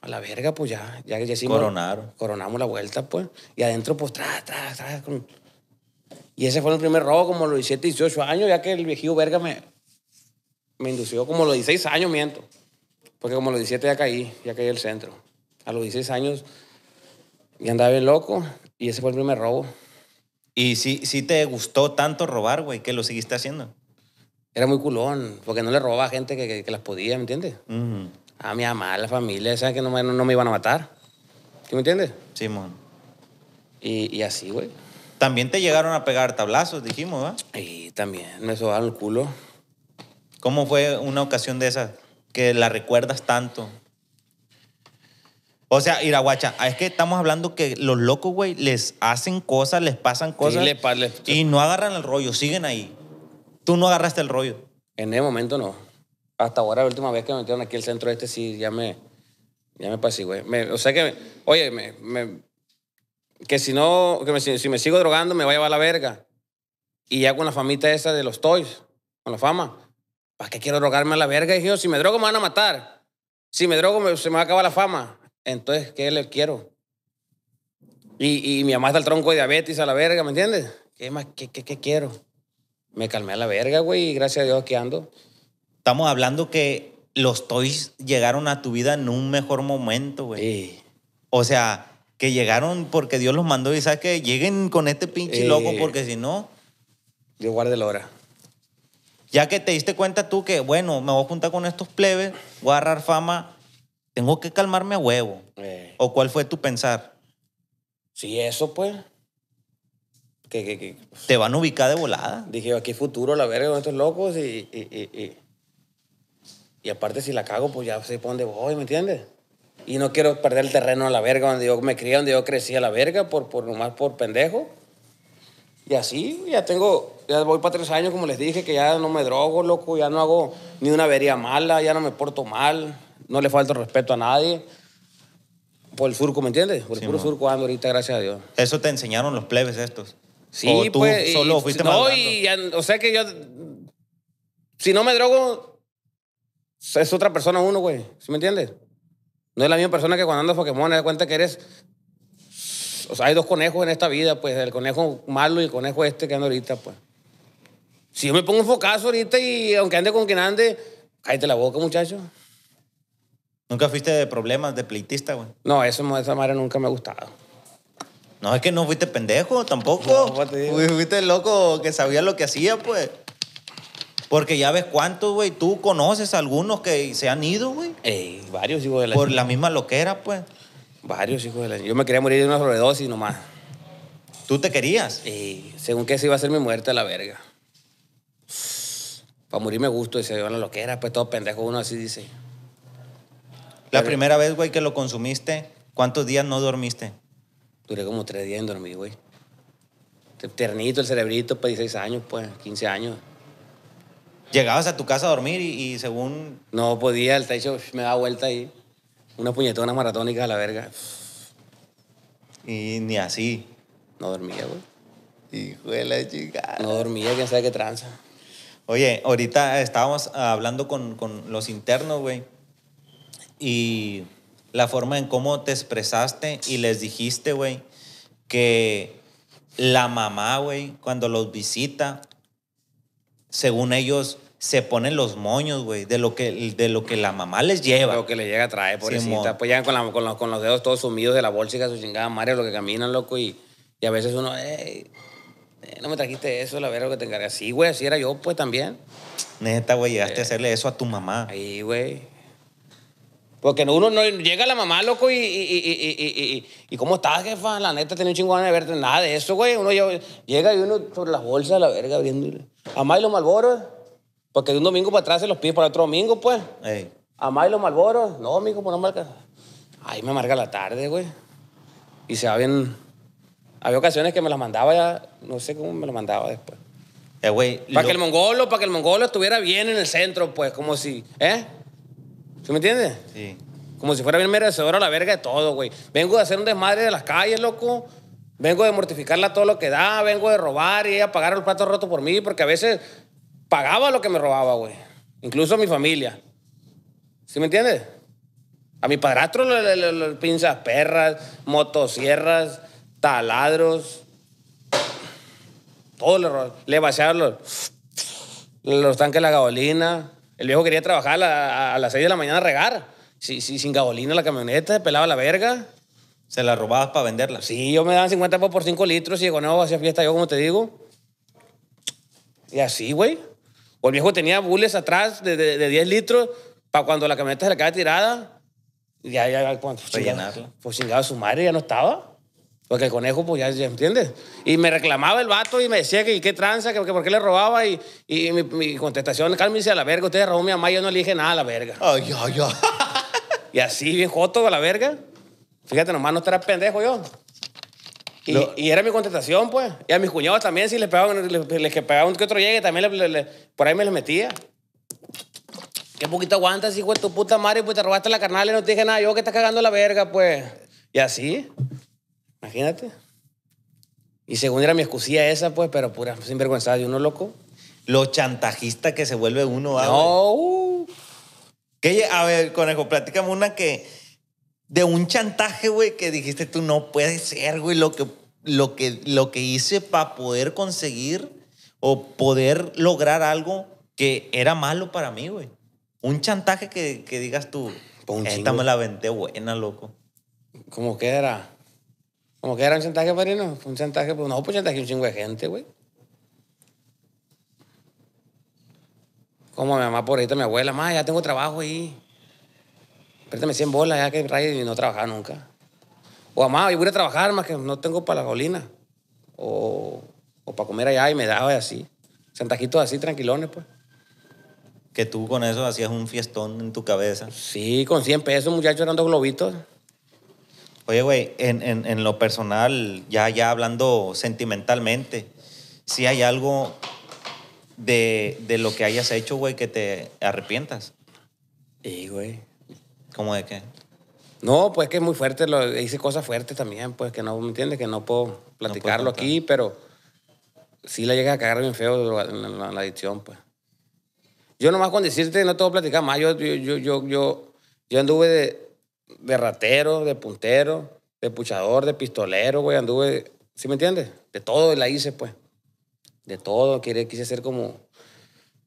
A la verga, pues ya, ya, ya Coronaron. Coronamos la vuelta, pues. Y adentro, pues, tra, tra, tra. Y ese fue el primer robo, como a los 17, 18 años, ya que el viejito verga me, indució como los 16 años, miento. Porque como los 17 ya caí, ya caí el centro. A los 16 años y andaba bien loco y ese fue el primer robo. ¿Y si, si te gustó tanto robar, güey, que lo seguiste haciendo? Era muy culón, porque no le robaba a gente que, que, las podía, ¿me entiendes? A mi mamá, a la familia, ¿sabes que no me, no, me iban a matar? ¿Tú me entiendes? Simón. Sí, y, y así, güey. También te llegaron a pegar tablazos, dijimos, ¿verdad? Y también me sobaron el culo. ¿Cómo fue una ocasión de esas que la recuerdas tanto? O sea, Iraguacha, ah, es que estamos hablando que los locos, güey, les hacen cosas, les pasan cosas. y no agarran el rollo, siguen ahí. Tú no agarraste el rollo. En ese momento no. Hasta ahora, la última vez que me metieron aquí el centro este, sí, ya me. Ya me pasé, güey. o sea que. oye, que si no. Que si, me sigo drogando, me va a llevar a la verga. Y ya con la famita esa de los toys, con la fama. ¿Para qué quiero drogarme a la verga? Y si me drogo, me van a matar. Si me drogo, se me va a acabar la fama. Entonces, ¿qué le quiero? Y, y mi mamá está al tronco de diabetes, a la verga, ¿me entiendes? ¿Qué más? ¿Qué, qué, quiero? Me calmé a la verga, güey, y gracias a Dios aquí ando. Estamos hablando que los toys llegaron a tu vida en un mejor momento, güey. O sea, que llegaron porque Dios los mandó y sabes que lleguen con este pinche loco porque si no... Dios guarde la hora. Ya que te diste cuenta tú que, bueno, me voy a juntar con estos plebes, voy a agarrar fama, tengo que calmarme a huevo. Eh. ¿O cuál fue tu pensar? Sí, eso pues. Que, Te van a ubicar de volada. Dije, aquí futuro la verga con estos locos y, y, y, y, y aparte si la cago, pues ya sé por dónde voy, ¿me entiendes? Y no quiero perder el terreno a la verga donde yo me crié, donde yo crecí a la verga, por, por nomás por pendejo. Y así, ya tengo, ya voy para tres años, como les dije, que ya no me drogo, loco, ya no hago ni una avería mala, ya no me porto mal no le falta respeto a nadie. Por el surco, ¿me entiendes? Por el puro surco ando ahorita, gracias a Dios. ¿Eso te enseñaron los plebes estos? Sí, ¿O tú pues, solo fuiste No, y, o sea que yo... Si no me drogo, es otra persona uno, güey. ¿Sí me entiendes? No es la misma persona que cuando a Pokémon, das cuenta que eres... O sea, hay dos conejos en esta vida, pues. El conejo malo y el conejo este que ando ahorita, pues. Si yo me pongo un focazo ahorita y aunque ande con quien ande, cállate la boca, muchacho. ¿Nunca fuiste de problemas, de pleitista, güey? No, eso, esa madre nunca me ha gustado. No, es que no fuiste pendejo tampoco. Pues, fuiste loco que sabía lo que hacía, pues. Porque ya ves cuántos, güey. Tú conoces a algunos que se han ido, güey. varios hijos de la... Por la misma loquera, pues. Varios hijos de la... Yo me quería morir de una sobredosis nomás. ¿Tú te querías? según que se iba a ser mi muerte a la verga. Para morir me gusto y se la loquera, pues todo pendejo uno así dice. La primera vez, güey, que lo consumiste, ¿cuántos días no dormiste? Duré como tres días en dormir, güey. Ternito el cerebrito, pues, 16 años, pues, 15 años. ¿Llegabas a tu casa a dormir y, según...? No podía, el techo me daba vuelta ahí. Una puñetona maratónica a la verga. Y ni así. No dormía, güey. Hijo de la chica. No dormía, quién sabe qué tranza. Oye, ahorita estábamos hablando con, con los internos, güey y la forma en cómo te expresaste y les dijiste, güey, que la mamá, güey, cuando los visita, según ellos, se ponen los moños, güey, de, lo que, de lo que la mamá les lleva. Lo que le llega a traer, pobrecita. pues llegan con, con, los, dedos todos sumidos de la bolsica, su chingada madre, lo que caminan, loco, y, y a veces uno, eh, no me trajiste eso, la verdad, lo que te encargué. Sí, güey, así era yo, pues, también. Neta, güey, llegaste a eh. hacerle eso a tu mamá. Ahí, güey. Porque uno no llega la mamá, loco, y, y, ¿cómo estás, jefa? La neta, tenía un chingo de verte. Nada de eso, güey. Uno llega y uno sobre las bolsas, la verga, abriéndole. A Milo Malboro, Porque de un domingo para atrás se los pies para otro domingo, pues. A Milo Malboro, No, amigo, pues no marca. Ahí me marca la tarde, güey. Y se va bien. Había ocasiones que me las mandaba ya, no sé cómo me las mandaba después. Eh, güey. Para que el mongolo, para que el mongolo estuviera bien en el centro, pues, como si. ¿Eh? ¿Sí me entiendes? Sí. Como si fuera bien merecedor a la verga de todo, güey. Vengo de hacer un desmadre de las calles, loco. Vengo de mortificarla todo lo que da. Vengo de robar y ella pagar el plato roto por mí, porque a veces pagaba lo que me robaba, güey. Incluso a mi familia. ¿Sí me entiendes? A mi padrastro le, le, pinzas perras, motosierras, taladros. Todo le, le vaciaron los, tanques de la gasolina. El viejo quería trabajar a, las 6 de la mañana a regar. Sí, sin gasolina la camioneta, pelaba la verga. ¿Se la robabas para venderla? Sí, yo me daban 50 por 5 litros y con eso hacía fiesta yo, como te digo. Y así, güey. O el viejo tenía bules atrás de, 10 litros para cuando la camioneta se le quedaba tirada. Y ya, ya, pues, Fue pues, su madre, ya no estaba. Porque el conejo, pues ya, ya entiendes. Y me reclamaba el vato y me decía que qué tranza, que, por qué le robaba. Y, y mi, contestación, cálmense a la verga, usted robó a mi mamá, yo no le dije nada a la verga. Ay, ay, ay. y así, bien joto a la verga. Fíjate, nomás no estará pendejo yo. Y, era mi contestación, pues. Y a mis cuñados también, si les pegaban, les, que pegaban que otro llegue, también por ahí me les metía. Qué poquito aguantas, hijo de tu puta madre, pues te robaste la carnal y no te dije nada, yo que estás cagando la verga, pues. Y así. Imagínate. Y según era mi excusilla esa, pues, pero pura sinvergüenza de uno loco. Lo chantajista que se vuelve uno. Ah, no. Uh. a ver, conejo, platícame una que. De un chantaje, güey, que dijiste tú no puede ser, güey, lo que, lo que, lo que hice para poder conseguir o poder lograr algo que era malo para mí, güey. Un chantaje que, digas tú, esta me la venté buena, loco. ¿Cómo que era? Como que era un chantaje, padrino. Un chantaje, pues no, pues chantaje un chingo de gente, güey. Como mi mamá por ahí mi abuela, más ya tengo trabajo ahí. Préstame 100 bolas, ya que y no trabajaba nunca. O mamá, yo voy a trabajar, más que no tengo para la colina. O, para comer allá y me daba y así. Chantajitos así, tranquilones, pues. Que tú con eso hacías un fiestón en tu cabeza. Sí, con 100 pesos, muchachos, eran dos globitos. Oye, güey, en, en, en, lo personal, ya, ya hablando sentimentalmente, si ¿sí hay algo de, de, lo que hayas hecho, güey, que te arrepientas. y güey. ¿Cómo de qué? No, pues que es muy fuerte, lo, hice cosas fuertes también, pues que no, ¿me entiendes? Que no puedo platicarlo aquí, pero sí la llegué a cagar bien feo en la, adicción, pues. Yo nomás con decirte, no te voy a platicar más, yo, yo, yo, yo, yo anduve de de ratero, de puntero, de puchador, de pistolero, güey. Anduve, ¿sí me entiendes? De todo la hice, pues. De todo. Quise, quise ser como,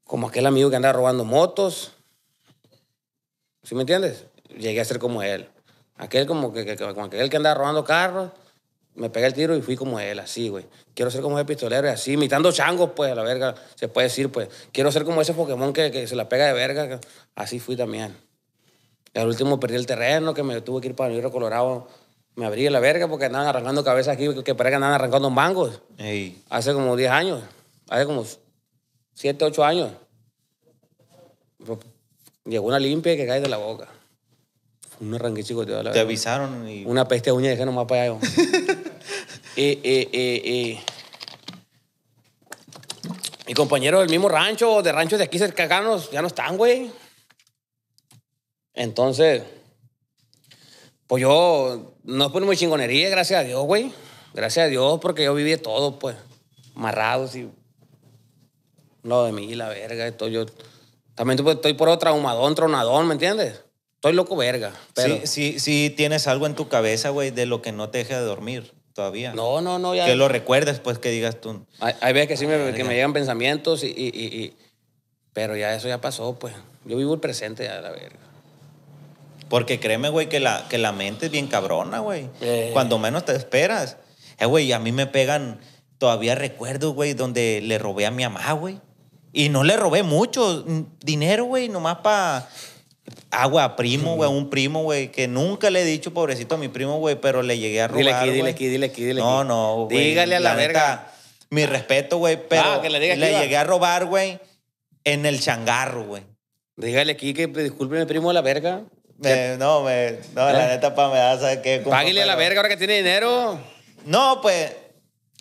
como aquel amigo que anda robando motos. ¿Sí me entiendes? Llegué a ser como él. Aquel como que, como aquel que anda robando carros. Me pegué el tiro y fui como él, así, güey. Quiero ser como ese pistolero, y así, imitando changos, pues, a la verga, se puede decir, pues. Quiero ser como ese Pokémon que, que se la pega de verga, así fui también. Y al último perdí el terreno, que me tuve que ir para el libro Colorado. Me abrí la verga porque andaban arrancando cabezas aquí, que parece que andaban arrancando mangos. Hace como 10 años, hace como 7, 8 años. Llegó una limpia que cae de la boca. Un arranque chico, te Te avisaron y... Una peste de uña dejé nomás para allá. eh, <laughs> eh, eh, Mi compañero del mismo rancho, de ranchos de aquí cercanos, ya no están, güey. Entonces, pues yo no es pues, muy chingonería, gracias a Dios, güey. Gracias a Dios porque yo viví todo, pues. Amarrado, y lo de mí, la verga, esto yo... También pues, estoy por traumadón, tronadón, ¿me entiendes? Estoy loco verga. Pero... Sí, sí, tienes algo en tu cabeza, güey, de lo que no te deja de dormir todavía. No, no, no. Ya... Que lo recuerdes, pues, que digas tú. Hay, veces que sí me, que me llegan pensamientos Pero ya eso ya pasó, pues. Yo vivo el presente ya, la verga. Porque créeme, güey, que la, que la mente es bien cabrona, güey. Eh. Cuando menos te esperas. Eh, güey, a mí me pegan, todavía recuerdos, güey, donde le robé a mi mamá, güey. Y no le robé mucho mm, dinero, güey, nomás para agua a primo, güey, a un primo, güey, que nunca le he dicho pobrecito a mi primo, güey, pero le llegué a robar. Dile aquí, dile aquí, dile aquí, dile No, no, güey. Dígale a la, verga. mi ah. respeto, güey, pero ah, le, llegué a robar, güey, en el changarro, güey. Dígale aquí que disculpe, mi primo a la verga no, me, la neta, pa, me ¿sabes qué? Páguile a la verga ahora que tiene dinero. No, pues.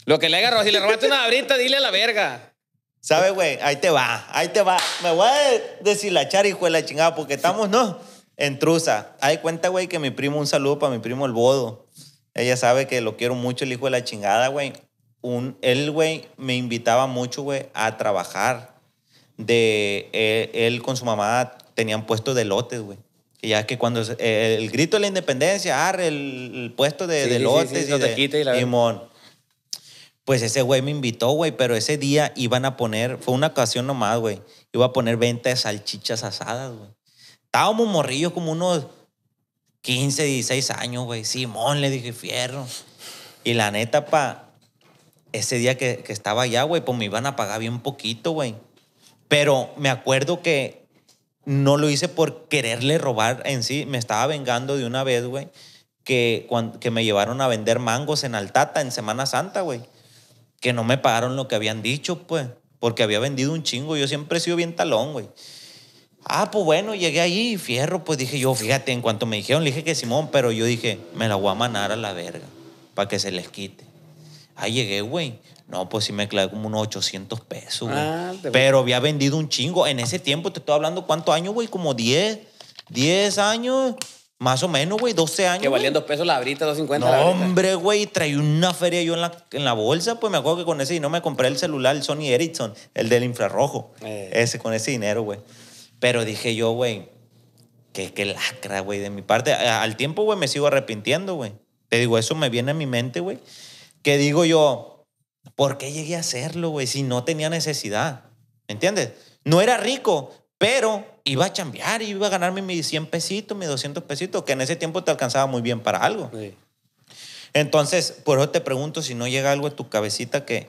Lo que le agarró, si le robaste una abrita, dile a la verga. ¿Sabes, güey? Ahí te va, ahí te va. Me voy a deshilachar, hijo de la chingada, porque estamos, ¿no? En truza. Hay cuenta, güey, que mi primo, un saludo para mi primo el Bodo. Ella sabe que lo quiero mucho, el hijo de la chingada, güey. Un, él, güey, me invitaba mucho, güey, a trabajar. De él, e, él con su mamá tenían puesto de lotes, güey. Que ya que cuando eh, el grito de la independencia, arre el, puesto de, lotes y, de, y Limón. Pues ese güey me invitó, güey, pero ese día iban a poner, fue una ocasión nomás, güey, iba a poner venta de salchichas asadas, güey. Estábamos morrillos como unos 15, 16 años, güey. Simón, le dije, fierro. Y la neta, pa, ese día que, que estaba allá, güey, pues me iban a pagar bien poquito, güey. Pero me acuerdo que no lo hice por quererle robar en sí. Me estaba vengando de una vez, güey, que, me llevaron a vender mangos en Altata en Semana Santa, güey. Que no me pagaron lo que habían dicho, pues, porque había vendido un chingo. Yo siempre he sido bien talón, güey. Ah, pues bueno, llegué ahí, fierro, pues dije yo, fíjate, en cuanto me dijeron, le dije que Simón, pero yo dije, me la voy a manar a la verga, para que se les quite. Ahí llegué, güey. No, pues sí me clavé como unos 800 pesos, güey. Ah, Pero había vendido un chingo. En ese tiempo te estoy hablando, ¿cuántos años, güey? Como 10. 10 años, más o menos, güey. 12 años. Que valían 2 pesos la brita, 2.50 no, hombre, güey. Traí una feria yo en la, bolsa. Pues me acuerdo que con ese dinero me compré el celular, el Sony Ericsson, el del infrarrojo. Eh. Ese, con ese dinero, güey. Pero dije yo, güey, qué, qué lacra, güey, de mi parte. Al tiempo, güey, me sigo arrepintiendo, güey. Te digo, eso me viene a mi mente, güey. Que digo yo ¿Por qué llegué a hacerlo, güey? Si no tenía necesidad. ¿Me entiendes? No era rico, pero iba a chambear, iba a ganarme mis 100 pesitos, mis 200 pesitos, que en ese tiempo te alcanzaba muy bien para algo. Entonces, por eso te pregunto si no llega algo a tu cabecita que...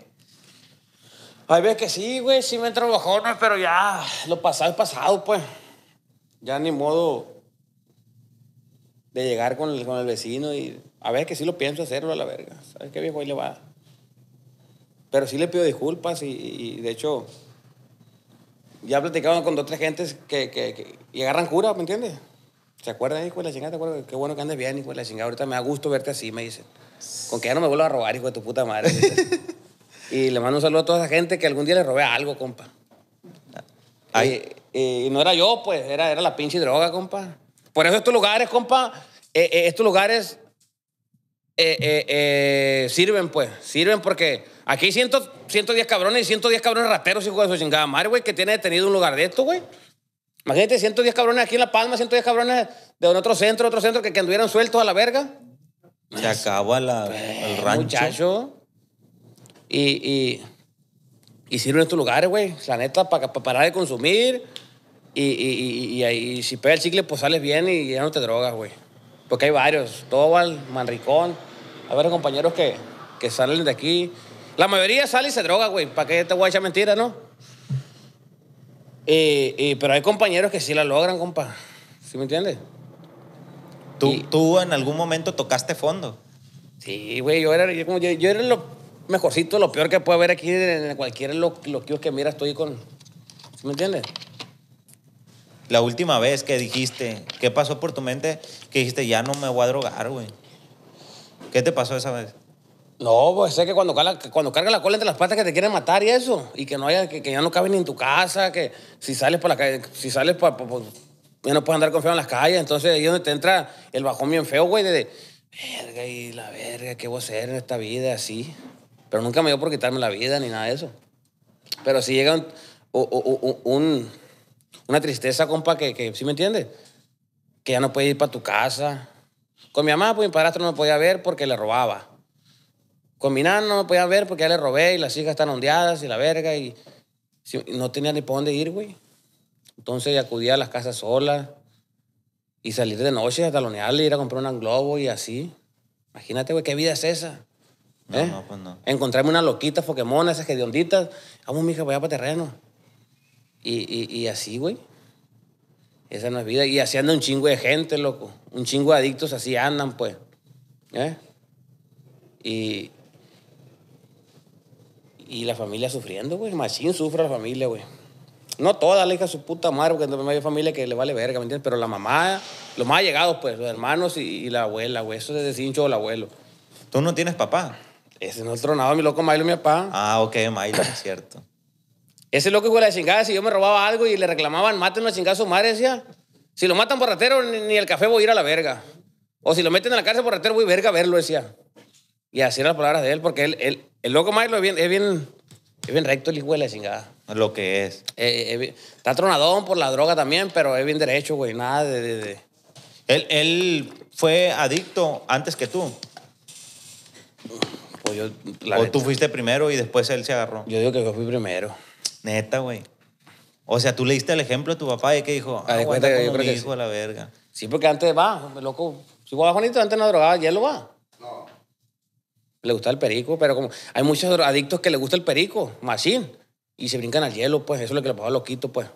a veces que sí, güey, sí me entran bajones, pero ya lo pasado es pasado, pues. Ya ni modo de llegar con el, con el vecino y a ver que sí lo pienso hacerlo a la verga. ¿Sabes qué viejo ahí le va? Pero sí le pido disculpas y, de hecho, ya platicaban con dos tres gentes que, que, y agarran cura, ¿me entiendes? ¿Se acuerdan, hijo de la chingada? ¿Te acuerdas? Qué bueno que andes bien, hijo de la chingada. Ahorita me da gusto verte así, me dicen. Con que ya no me vuelva a robar, hijo de tu puta madre. y le mando un saludo a toda esa gente que algún día le robé algo, compa. Y, no era yo, pues, era, era la pinche droga, compa. Por eso estos lugares, compa, eh, eh, estos lugares eh, sirven, pues. Sirven porque Aquí 110 cabrones y 110 cabrones rateros, y de su chingada madre, güey, que tiene detenido un lugar de esto, güey. Imagínate 110 cabrones aquí en La Palma, 110 cabrones de otro centro, otro centro, que, anduvieron anduvieran sueltos a la verga. Se acaba el eh, rancho. Muchacho. Y, sirven estos lugares, güey. La neta, para parar de consumir. Y, si pega el chicle, pues sales bien y ya no te drogas, güey. Porque hay varios. Tobal, Manricón. A ver, compañeros que salen de aquí la mayoría sale y se droga, güey. ¿Para qué te voy a echar mentira, no? Eh, eh, pero hay compañeros que sí la logran, compa. ¿Sí me entiendes? ¿Tú, tú en algún momento tocaste fondo. Sí, güey. Yo era, yo, yo era lo mejorcito, lo peor que puede haber aquí en cualquier lo, que mira estoy con... ¿Sí me entiendes? La última vez que dijiste, ¿qué pasó por tu mente? Que dijiste, ya no me voy a drogar, güey. ¿Qué te pasó esa vez? No, pues sé que cuando carga, cuando la cola entre las patas que te quieren matar y eso, y que no haya, que, ya no caben ni en tu casa, que si sales por la calle, si sales por, ya no puedes andar feo en las calles, entonces ahí es donde te entra el bajón bien feo, güey, de, verga y la verga, ¿qué voy a hacer en esta vida así? Pero nunca me dio por quitarme la vida ni nada de eso. Pero si llega un, una tristeza, compa, que, que, ¿sí me entiendes? Que ya no puedes ir para tu casa. Con mi mamá, pues mi padrastro no me podía ver porque le robaba combinando no no podía ver porque ya le robé y las hijas están ondeadas y la verga y, no tenía ni por dónde ir, güey. Entonces acudía a las casas solas y salir de noche a talonearle, ir a comprar un globo y así. Imagínate, güey, qué vida es esa. ¿Eh? pues no. Encontrarme una loquita Pokémon, esas onditas. Vamos, mija, voy a para terreno. Y, y, y así, güey. Esa no es vida. Y así anda un chingo de gente, loco. Un chingo de adictos así andan, pues. ¿Eh? Y, y la familia sufriendo, güey. Machín sufre la familia, güey. No toda la hija su puta madre, porque hay familia que le vale verga, ¿me entiendes? Pero la mamá, los más llegados, pues, los hermanos y, la abuela, güey. Eso es de cincho el abuelo. ¿Tú no tienes papá? Ese no es nada, mi loco Milo, mi papá. Ah, ok, Milo, cierto. Ese loco hijo de la chingada, si yo me robaba algo y le reclamaban, mátenlo a chingada a su madre, decía. Si lo matan por ratero, ni, el café voy a ir a la verga. O si lo meten en la cárcel por ratero, voy verga a verlo, decía. Y así las palabras de él, porque el loco Milo es bien, es bien, bien recto el hijo de la chingada. Lo que es. Eh, eh, está tronadón por la droga también, pero es bien derecho, güey. Nada de. Él, él, fue adicto antes que tú. Pues o tú fuiste primero y después él se agarró. Yo digo que yo fui primero. Neta, güey. O sea, tú le el ejemplo a tu papá y qué dijo, ah, cuenta yo hijo a la verga. Sí, porque antes va, loco. Si vos Juanito, antes no drogaba, ya lo va le gusta el perico, pero como hay muchos adictos que le gusta el perico, machín, y se brincan al hielo, pues eso es lo que le pasa a Loquito, pues.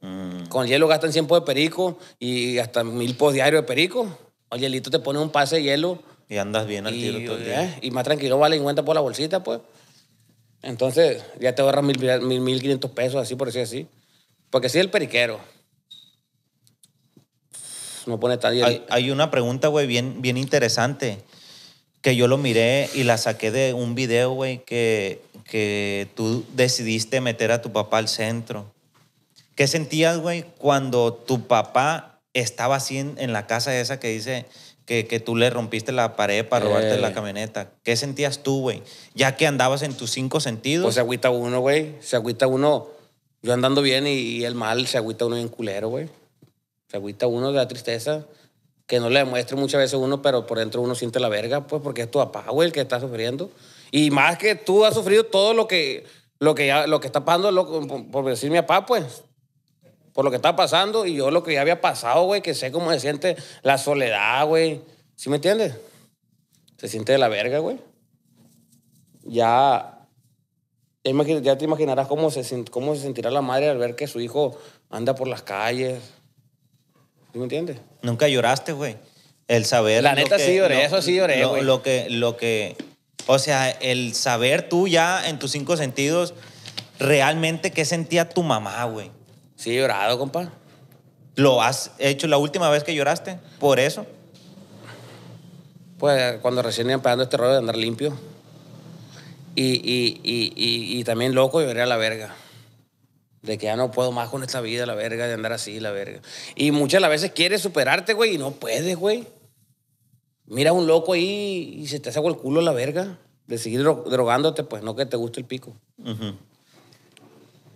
Mm. Con hielo gastan 100 de perico y hasta mil pos diarios de perico. El hielito te pone un pase de hielo. Y andas bien al tiro todo el día. Eh, y más tranquilo vale 50 por la bolsita, pues. Entonces ya te ahorras mil, mil, mil pesos, así por decir así. Porque si el periquero. No pone Hay, hay una pregunta, güey, bien, bien interesante que yo lo miré y la saqué de un video, güey, que, que tú decidiste meter a tu papá al centro. ¿Qué sentías, güey, cuando tu papá estaba así en, la casa esa que dice que, que, tú le rompiste la pared para robarte la eh. camioneta? ¿Qué sentías tú, güey? Ya que andabas en tus cinco sentidos. Pues se agüita uno, güey. Se agüita uno. Yo andando bien y, el mal se agüita uno en culero, güey. Se agüita uno de la tristeza que no le demuestre muchas veces uno, pero por dentro uno siente la verga, pues porque es tu papá, güey, el que está sufriendo. Y más que tú has sufrido todo lo que, lo que, ya, lo que está pasando, lo, por, decir mi papá, pues, por lo que está pasando y yo lo que ya había pasado, güey, que sé cómo se siente la soledad, güey. ¿Sí me entiendes? Se siente de la verga, güey. Ya, ya, te imaginarás cómo se, cómo se sentirá la madre al ver que su hijo anda por las calles, ¿Tú me entiendes? Nunca lloraste, güey. El saber. La neta sí lloré, eso sí lloré, güey. Lo, que, lo que. O sea, el saber tú ya en tus cinco sentidos realmente qué sentía tu mamá, güey. Sí, he llorado, compa. ¿Lo has hecho la última vez que lloraste? ¿Por eso? Pues cuando recién iban este rollo de andar limpio. Y, y, también loco lloré a la verga. De que ya no puedo más con esta vida, la verga, de andar así, la verga. Y muchas de las veces quieres superarte, güey, y no puedes, güey. Mira a un loco ahí y se te hace el culo la verga de seguir drogándote, pues no que te guste el pico.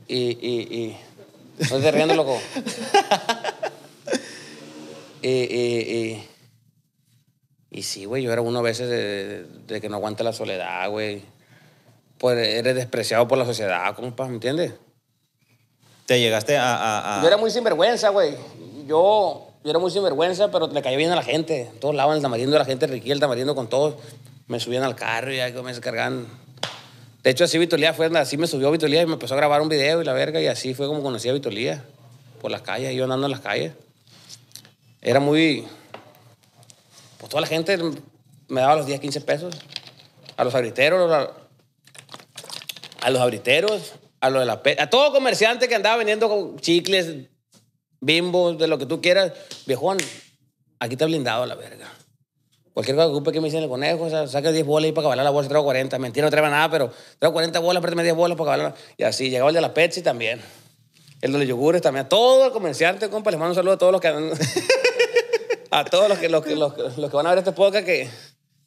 Y, y, y. No te riendo, loco. <laughs> y, y, y, y. sí, güey, yo era uno a veces de, de que no aguanta la soledad, güey. Pues eres despreciado por la sociedad, compa, ¿me entiendes? Te llegaste a... Yo era muy sinvergüenza, güey. Yo, era muy sinvergüenza, pero le cayó bien a la gente. En todos lados, el tamarindo, la gente riquía, el tamarindo con todos. Me subían al carro y ahí me descargaban. De hecho, así Vitolía fue, así me subió Vitolía y me empezó a grabar un video y la verga, y así fue como conocí a Vitolía. Por las calles, yo andando en las calles. Era muy... Pues toda la gente me daba los 10, 15 pesos. A los abriteros, a los abriteros, a de la a todo comerciante que andaba vendiendo chicles, bimbos, de lo que tú quieras, viejón, aquí está blindado a la verga. Cualquier cosa que ocupe que me dicen el conejo, saca 10 bolas y para cabalar la bolsa traigo 40. Mentira, no traigo nada, pero traigo 40 bolas, préstame 10 bolas para cabalar. Y así, llegaba el de la Pepsi también. El de los yogures también. A todo el comerciante, compa, les mando un saludo a todos los que... <laughs> a todos los que, los, que, van a ver este podcast que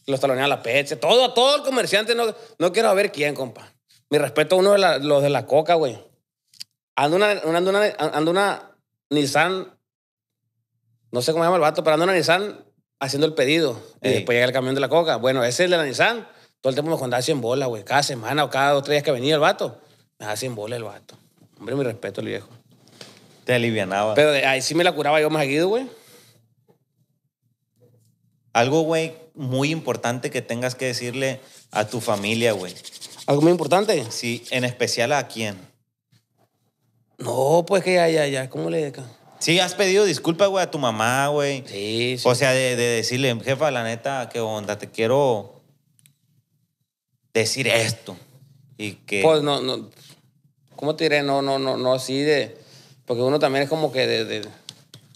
los talonean a la Pepsi. Todo, todo el comerciante, no, no quiero saber quién, compa. Mi respeto a uno de los de la coca, güey. Ando una, una, una Nissan, no sé cómo se llama el vato, pero anda una Nissan haciendo el pedido. Y después llega el camión de la coca. Bueno, ese es de la Nissan. Todo el tiempo me contaba 100 bolas, güey. Cada semana o cada dos tres días que venía el vato, me daba 100 bolas el vato. Hombre, mi respeto el viejo. Te alivianaba. Pero ahí sí me la curaba yo más seguido, güey. Algo, güey, muy importante que tengas que decirle a tu familia, güey. ¿Algo muy importante? Sí, en especial a quién. No, pues que ya, ya, ya. ¿Cómo le acá? Sí, has pedido disculpas, güey, a tu mamá, güey. Sí, sí. O sea, de, decirle, jefa, la neta, qué onda, te quiero decir esto. Y que... Pues no, no. ¿Cómo te diré? No, no, no, no, así de... Porque uno también es como que de...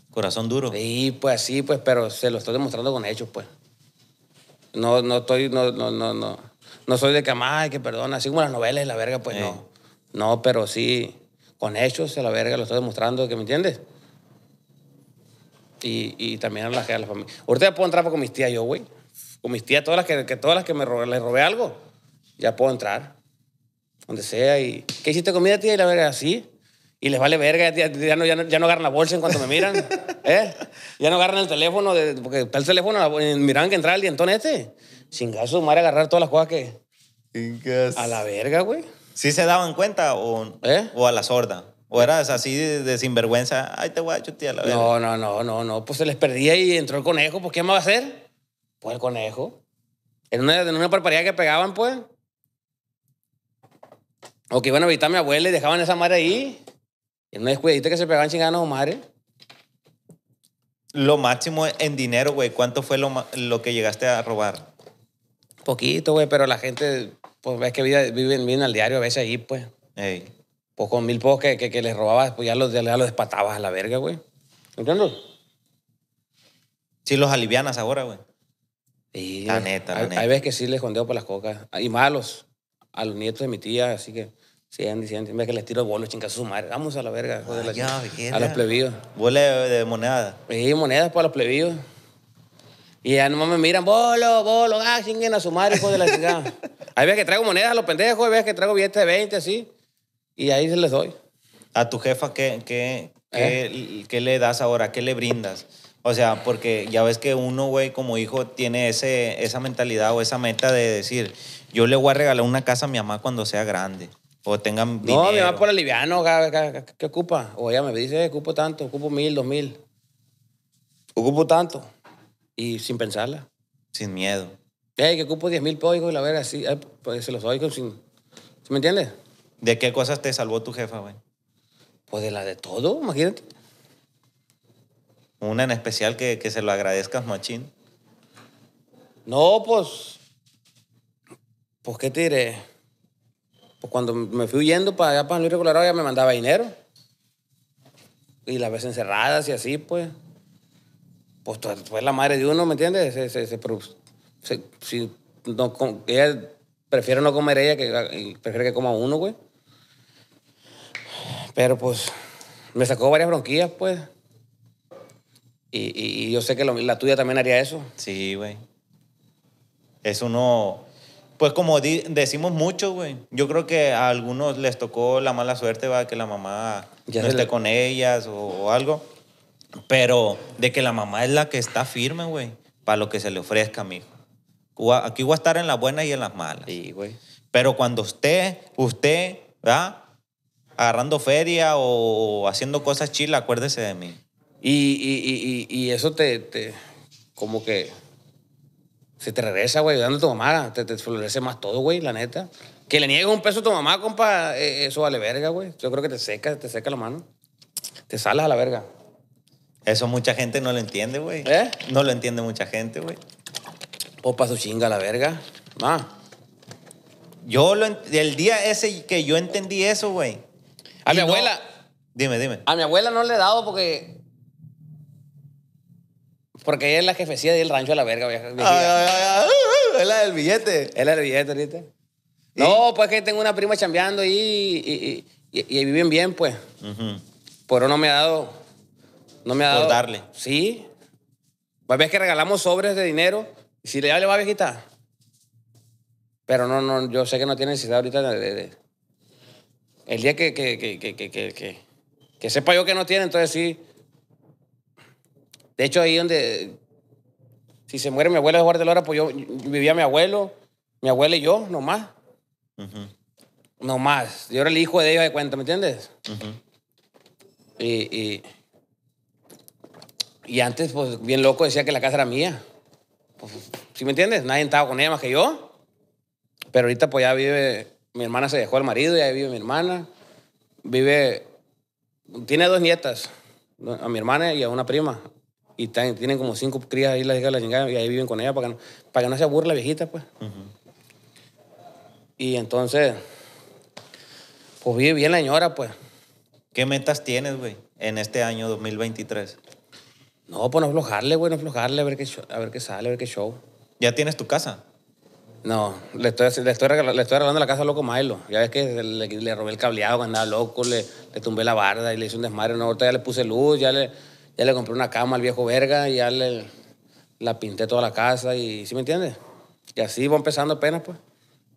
Corazón duro. Sí, pues sí, pues, pero se lo estoy demostrando con hechos, pues. No, no estoy, no, no, no, no. No soy de que, ay, que perdona, así como las novelas y la verga, pues eh. no. No, pero sí, con hechos la verga lo estoy demostrando, ¿que me entiendes? Y, también a las gente a la familia. Ahorita ya puedo entrar con mis tías yo, güey. Con mis tías, todas las que, todas las que me robé, les robé algo, ya puedo entrar. Donde sea y... ¿Qué hiciste comida, tía? Y la verga, así. Y les vale verga, ya, no, ya, agarran la bolsa en cuanto me miran. <laughs> ¿eh? Ya no agarran el teléfono, porque el teléfono, miran que entra el dientón este. Sin gaso, sumar, agarrar todas las cosas que. A la verga, güey. ¿Sí se daban cuenta o, ¿Eh? o a la sorda? ¿O eras así de, sinvergüenza? Ay, te voy a chutear la verga. No, no, no, no, no. Pues se les perdía y entró el conejo. Pues, ¿qué más va a hacer? Pues el conejo. En una, en una que pegaban, pues. O que iban a visitar a mi abuela y dejaban esa madre ahí. En una descuidadita que se pegaban chingados madre. Lo máximo en dinero, güey. ¿Cuánto fue lo, lo que llegaste a robar? Poquito, güey, pero la gente, pues ves que viven, bien al diario a veces ahí, pues. Pues con mil pocos que, les robabas, pues ya los, despatabas a la verga, güey. ¿Entiendes? Sí, los alivianas ahora, güey. la neta, la hay, neta. Hay veces que sí les condeo por las cocas. Y malos. A los nietos de mi tía, así que. Sí, diciendo En que les tiro bolos, chingas su madre. Vamos a la verga, a los plebidos Boles de moneda. Sí, monedas para los plebíos. Y ya nomás me miran, bolo, bolo, ah, a su madre, hijo de la chingada. ahí <laughs> veces que traigo monedas a los pendejos, ahí que traigo billetes de 20, así. Y ahí se les doy. ¿A tu jefa qué, ¿Eh? qué, le das ahora? ¿Qué le brindas? O sea, porque ya ves que uno, güey, como hijo, tiene ese, esa mentalidad o esa meta de decir, yo le voy a regalar una casa a mi mamá cuando sea grande. O tengan dinero. No, mi mamá por aliviano, liviano qué, ocupa? O ella me dice, eh, ocupo tanto, ocupo mil, dos mil. Ocupo tanto. Y sin pensarla. Sin miedo. Hey, que cupo 10 mil y la verga, así, pues se los doy sin... me entiendes? ¿De qué cosas te salvó tu jefa, güey? Pues de la de todo, imagínate. Una en especial que, se lo agradezcas, machín. No, pues... Pues, ¿qué te diré? Pues cuando me fui huyendo para allá, para Luis Regularado, ya me mandaba dinero. Y las veces encerradas y así, pues pues la madre de uno, ¿me entiendes? Se, se, si no, ella prefiere no comer ella que prefiere que coma uno, güey. Pero pues me sacó varias bronquillas, pues. Y, yo sé que la tuya también haría eso. Sí, güey. Es uno... Pues como decimos mucho, güey. Yo creo que a algunos les tocó la mala suerte, va, que la mamá no esté con ellas o algo. Pero de que la mamá es la que está firme, güey, para lo que se le ofrezca, mijo. Aquí voy a estar en las buenas y en las malas. Sí, güey. Pero cuando usted, usted, ¿verdad? Agarrando feria o haciendo cosas chilas, acuérdese de mí. Y, eso te, te, como que, se te regresa, güey, ayudando a tu mamá, te, florece más todo, güey, la neta. Que le niegue un peso a tu mamá, compa, eh, eso vale verga, güey. Yo creo que te seca, te seca la mano. Te salas a la verga. Eso mucha gente no lo entiende, güey. ¿Eh? No lo entiende mucha gente, güey. Opa, su chinga la verga. Ma. Yo lo el día ese que yo entendí eso, güey. A mi abuela. Dime, dime. A mi abuela no le he dado porque. Porque ella es la jefecía del rancho de la verga, vieja. es la del billete. Es la del billete ¿viste? No, pues que tengo una prima chambeando y, y, y, viven bien, pues. Pero no me ha dado. No me ha dado. Por darle. Sí. Ves que regalamos sobres de dinero. Y si le da, le va a Pero no, no, yo sé que no tiene necesidad ahorita de. el día que que, que, que, que, sepa yo que no tiene, entonces sí. De hecho, ahí donde. Si se muere mi abuela de Guardia pues yo, vivía mi abuelo, mi abuelo y yo, nomás. Nomás. Yo era el hijo de ellos de cuenta, ¿me entiendes? y y antes, pues bien loco, decía que la casa era mía. Pues, ¿Sí me entiendes? Nadie estaba con ella más que yo. Pero ahorita pues ya vive, mi hermana se dejó al marido, y ya vive mi hermana. Vive, tiene dos nietas, a mi hermana y a una prima. Y tienen como cinco crías ahí, las hijas la chingada, y ahí viven con ella para que no, para que no se aburra la viejita, pues. Y entonces, pues vive bien la señora, pues. ¿Qué metas tienes, güey, en este año 2023? No, pues no aflojarle, güey, no aflojarle, a ver, qué a ver qué sale, a ver qué show. ¿Ya tienes tu casa? No, le estoy, le estoy, regalando, la casa al Loco Milo. Ya ves que le, robé el cableado que andaba loco, le, tumbé la barda y le hice un desmadre. No, ahorita ya le puse luz, ya le, ya le compré una cama al viejo verga y ya le la pinté toda la casa y, ¿sí me entiendes? Y así va empezando apenas, pues.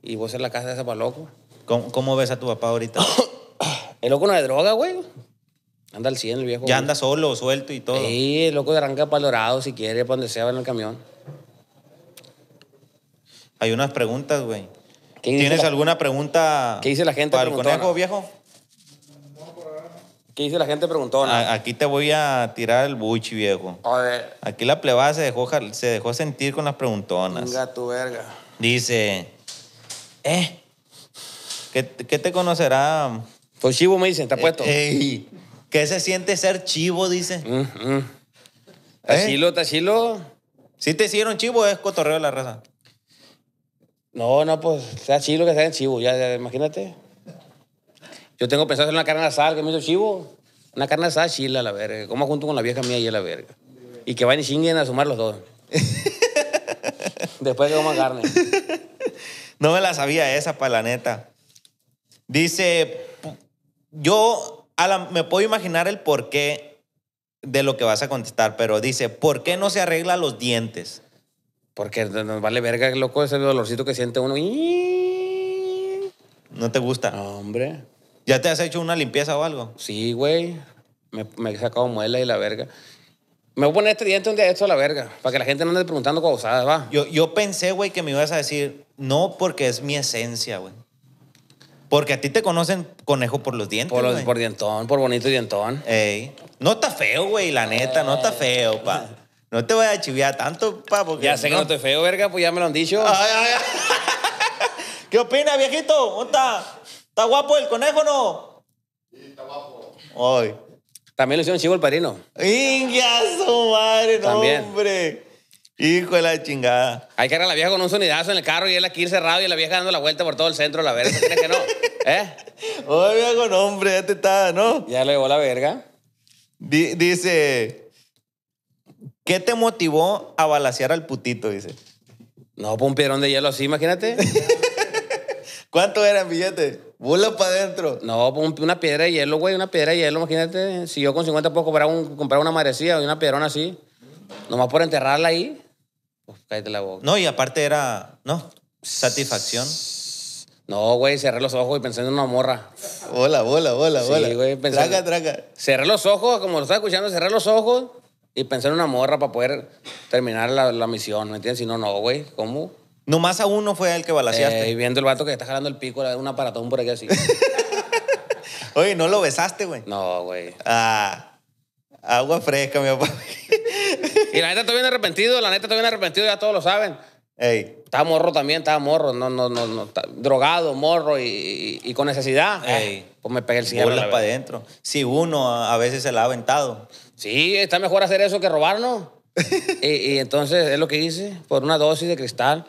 Y voy a ser la casa de esa para loco. ¿Cómo, ¿Cómo, ves a tu papá ahorita? <coughs> el loco no de droga, güey. Anda al 100 el viejo. Ya anda solo, suelto y todo. Sí, el loco arranca para Dorado si quiere, para donde sea, va en el camión. Hay unas preguntas, güey. ¿Tienes alguna pregunta? ¿Qué dice la gente? Para el conejo viejo. ¿Qué dice la gente? Preguntó. Aquí te voy a tirar el buchi, viejo. A ver. Aquí la plebada se dejó, se dejó sentir con las preguntonas. Venga, tu verga. Dice, eh, ¿qué, te conocerá? pues chivo me dicen, está eh, puesto. Ey, ¿Qué se siente ser chivo? Dice. chilo? Mm-hmm. ¿Eh? ¿Tachilo, tachilo? Si te hicieron chivo, es cotorreo de la raza. No, no, pues sea chilo que sea en chivo, ya, imagínate. Yo tengo pensado hacer una carne asada que me hizo chivo. Una carne asada chila, la verga. Como junto con la vieja mía y la verga. Y que van y chinguen a sumar los dos. <laughs> Después de comer carne. No me la sabía esa, para la neta. Dice, yo me puedo imaginar el porqué de lo que vas a contestar, pero dice, ¿por qué no se arregla los dientes? Porque nos vale verga, loco, ese dolorcito que siente uno. ¿No te gusta? hombre. ¿Ya te has hecho una limpieza o algo? Sí, güey. Me, he sacado muela y la verga. Me voy a poner este diente un día esto a la verga, para que la gente no ande preguntando cosas, va. Yo, yo pensé, güey, que me ibas a decir, no porque es mi esencia, güey. Porque a ti te conocen conejo por los dientes. Por, dientón, por bonito dientón. No está feo, güey, la neta, no está feo, pa. No te voy a chiviar tanto, pa. Porque ya sé que no te feo, verga, pues ya me lo han dicho. Ay, ay, ay. <laughs> ¿Qué opina, viejito? está? ¿Está guapo el conejo no? Sí, está guapo. Ay. También le hicieron chivo el parino. ¡Inga, su madre! No, También. hombre! Hijo de la chingada. Hay que a la vieja con un sonidazo en el carro y él aquí cerrado y la vieja dando la vuelta por todo el centro, la verga. que no? <laughs> ¿Eh? Oye, viejo, no, hombre, ya te está, ¿no? Ya le llevó la verga. dice, ¿qué te motivó a balasear al putito? Dice. No, pues un piedrón de hielo así, imagínate. <laughs> ¿Cuánto eran billete? vuelo para adentro. No, pues una piedra de hielo, güey, una piedra de hielo, imagínate. Si yo con 50 puedo comprar, comprar una marecía o una piedrona así, nomás por enterrarla ahí la boca. No, y aparte era, ¿no? Satisfacción. No, güey, cerré los ojos y pensé en una morra. Hola, hola, hola, hola. Sí, güey, Cerré los ojos, como lo estaba escuchando, cerré los ojos y pensé en una morra para poder terminar la, misión, ¿me entiendes? Si no, no, güey, ¿cómo? Nomás a uno fue el que balaseaste. Eh, viendo el vato que está jalando el pico, un aparatón por aquí así. <laughs> Oye, ¿no lo besaste, güey? No, güey. Ah. Agua fresca, mi papá. y la neta estoy bien arrepentido, la neta estoy bien arrepentido, ya todos lo saben. Estaba morro también, estaba morro, no, no, no, no drogado, morro y, con necesidad. Eh, pues me pegué el cigarro. para adentro. Si uno a, veces se la ha aventado. Sí, está mejor hacer eso que robarnos. <laughs> y, entonces es lo que hice, por una dosis de cristal.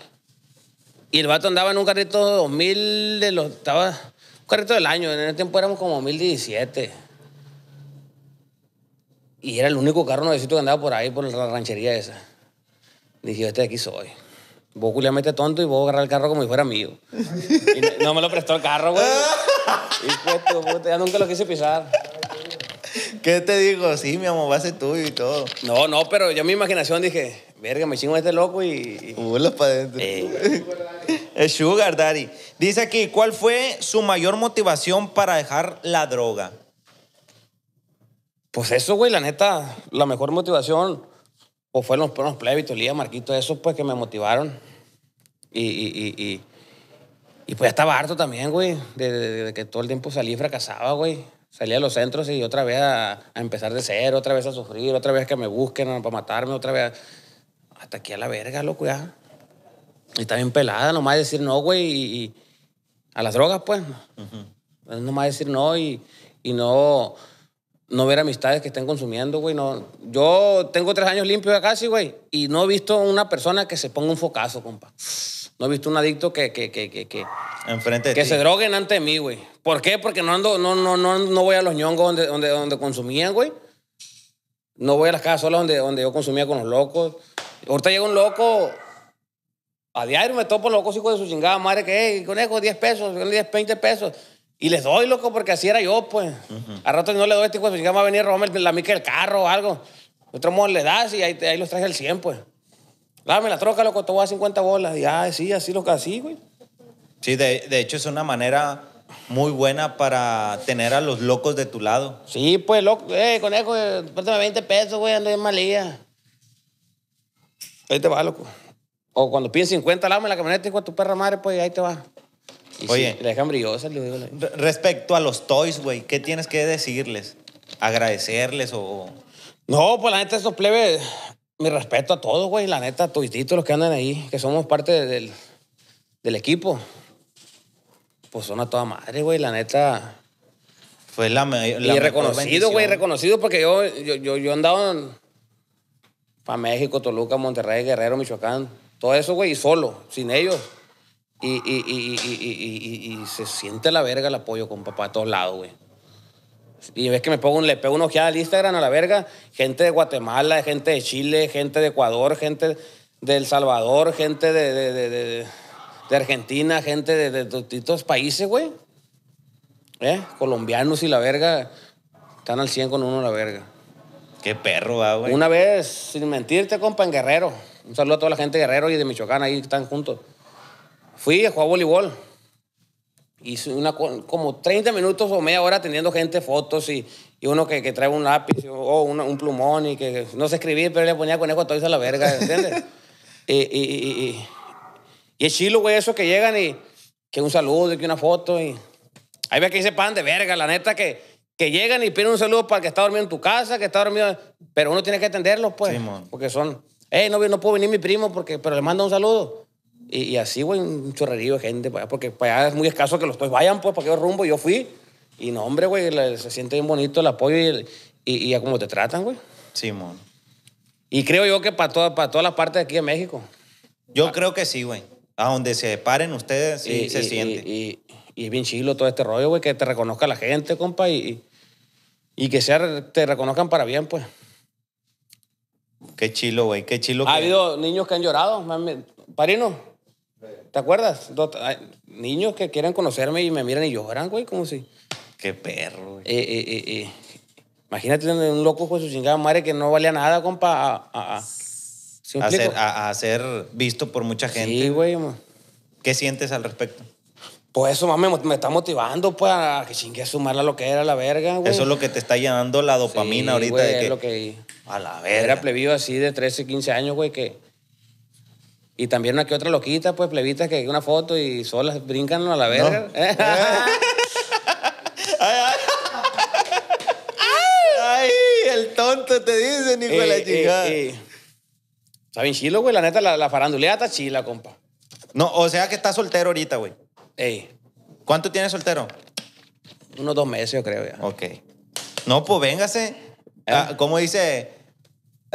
Y el vato andaba en un carrito 2000 de los... Estaba, un carrito del año, en ese tiempo éramos como diecisiete. Y era el único carro necesito que andaba por ahí, por la ranchería esa. Dije, yo, este de aquí soy. Vos culiamente tonto y vos agarrar el carro como si fuera mío. Y no, me lo prestó el carro, güey. Y pues, tú, puta, ya nunca lo quise pisar. ¿Qué te digo? Sí, mi amor, va a ser tuyo y todo. No, no, pero yo en mi imaginación dije, verga, me chingo a este loco y... vuelas para adentro. Sugar Daddy. Dice aquí, ¿cuál fue su mayor motivación para dejar la droga? Pues eso, güey, la neta, la mejor motivación o pues, fueron los, primeros plebitos, Lía, Marquito, eso pues que me motivaron. Y, y, y, y pues ya estaba harto también, güey, de, que todo el tiempo salí y fracasaba, güey. Salía a los centros y otra vez a, empezar de cero, otra vez a sufrir, otra vez que me busquen para matarme, otra vez hasta aquí a la verga, loco, ya. Y está bien pelada, nomás decir no, güey, y, a las drogas, pues. Nomás decir no y, y no no ver amistades que estén consumiendo, güey. No, yo tengo tres años limpio de casi, güey, y no he visto una persona que se ponga un focazo, compa. No he visto un adicto que, Enfrente que se droguen ante mí, güey. ¿Por qué? Porque no ando, no, no, no, no voy a los ñongos donde, donde, consumían, güey. No voy a las casas solas donde, donde yo consumía con los locos. Ahorita llega un loco, a diario me topo un locos hijos de su chingada madre, que, hey, conejo, 10 pesos, 10, 20 pesos. Y les doy, loco, porque así era yo, pues. Al A rato no le doy este tipo, me va a venir a robarme la mica del carro o algo. De Otro modo le das y ahí, ahí los traes al 100, pues. Dame ah, la troca, loco, te voy a 50 bolas. Y ah, sí, así, loco, así, güey. Sí, de, de hecho es una manera muy buena para tener a los locos de tu lado. Sí, pues, loco, eh, conejo, préstame 20 pesos, güey, ando en malía. Ahí te va, loco. O cuando piden 50, lame la camioneta, hijo tu perra madre, pues ahí te va. Oye, dejan brillosa, Respecto a los toys, güey, ¿qué tienes que decirles? ¿Agradecerles o.? No, pues la neta, esos plebes, mi respeto a todos, güey, la neta, a todos los que andan ahí, que somos parte del, equipo. Pues son a toda madre, güey, la neta. Fue la, la Y reconocido, güey, reconocido porque yo, yo, yo, andaba para México, Toluca, Monterrey, Guerrero, Michoacán, todo eso, güey, y solo, sin ellos. Y, se siente la verga el apoyo, con papá a todos lados, güey. Y ves que me pongo, le pego una ojeada al Instagram a la verga. Gente de Guatemala, gente de Chile, gente de Ecuador, gente de El Salvador, gente de, de, Argentina, gente de, distintos países, güey. ¿Eh? Colombianos y la verga están al 100 con uno la verga. Qué perro, güey. Una vez, sin mentirte, compa, en Guerrero. Un saludo a toda la gente de Guerrero y de Michoacán, ahí están juntos. Fui a jugar voleibol. Hice una, como 30 minutos o media hora atendiendo gente, fotos y, uno que, que, trae un lápiz o un plumón y que, no se escribir, pero le ponía conejo todo a la verga, ¿entiendes? <laughs> y, y, y, y, es chilo, güey, eso que llegan y que un saludo y que una foto y... Ahí ve que dice pan de verga, la neta que, que llegan y piden un saludo para que está dormido en tu casa, que está dormido... Pero uno tiene que atenderlos, pues, porque son... Hey, no, no puedo venir mi primo, porque, pero le mando un saludo. Y, así, güey, un chorrerío de gente, pues, porque para pues, allá es muy escaso que los pues vayan, pues, para qué rumbo. Y Yo fui. Y no, hombre, güey, se siente bien bonito el apoyo y, y, a cómo te tratan, güey. Sí, mon Y creo yo que para toda, para todas las partes de aquí de México. Yo creo que sí, güey. A donde se paren ustedes, sí se siente. Y, es bien chilo todo este rollo, güey, que te reconozca la gente, compa, y, y que sea, te reconozcan para bien, pues. Qué chilo, güey. Qué chilo. Ha habido niños que han llorado, mami. Parino, ¿Te acuerdas? niños que quieren conocerme y me miran y lloran, güey, como si. Qué perro, güey. Eh, eh, eh, Imagínate un loco con su chingada madre que no valía nada, compa, a, a, a. ser, visto por mucha gente. Sí, güey. ¿Qué sientes al respecto? Pues eso, más me está motivando pues, a que chingue a sumar a lo que era la verga, güey. Eso es lo que te está llenando la dopamina ahorita. que, A la verga. Era plebido así de 13, 15 años, güey, que y también una que otra loquita, pues plebita, que hay una foto y solas brincan a la verga. <laughs> ay, el tonto te dice, ni de la eh, eh, eh. chilo, güey. La neta, la, la está chila, compa. No, o sea que está soltero ahorita, güey. Ey. ¿Cuánto tienes soltero? Unos dos meses, yo creo, ya. Ok. No, pues véngase. Ah, ¿Cómo dice?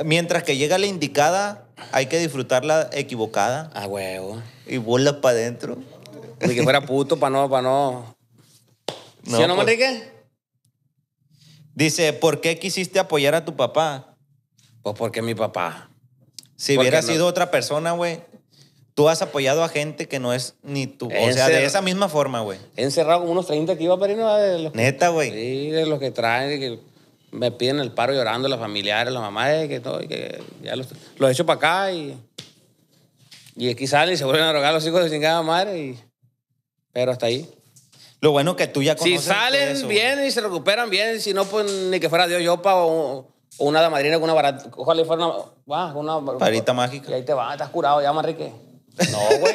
Mientras que llega la indicada, hay que disfrutar la equivocada. A huevo. Y bolas para adentro. De que fuera puto para no, para no. ¿Sí o no, pues. Dice, ¿por qué quisiste apoyar a tu papá? Pues porque mi papá. Si hubiera sido otra persona, güey, tú has apoyado a gente que no es ni tú. O sea, de esa misma forma, güey. He encerrado unos 30 que y no de los Neta, güey. Sí, de los que traen. Que me piden el paro llorando los familiares, la mamá, eh, que todo, que ya los, los echo para acá y, y aquí salen y se vuelven a rogar los hijos de chingada madre. Y, pero hasta ahí. Lo bueno que tú ya Si salen bien y se recuperan bien, si no, pues ni que fuera Dios yo o, una damadrina con una barata. Ojalá fuera una. Va, una mágica. Y ahí te va, estás curado ya, rique No, güey.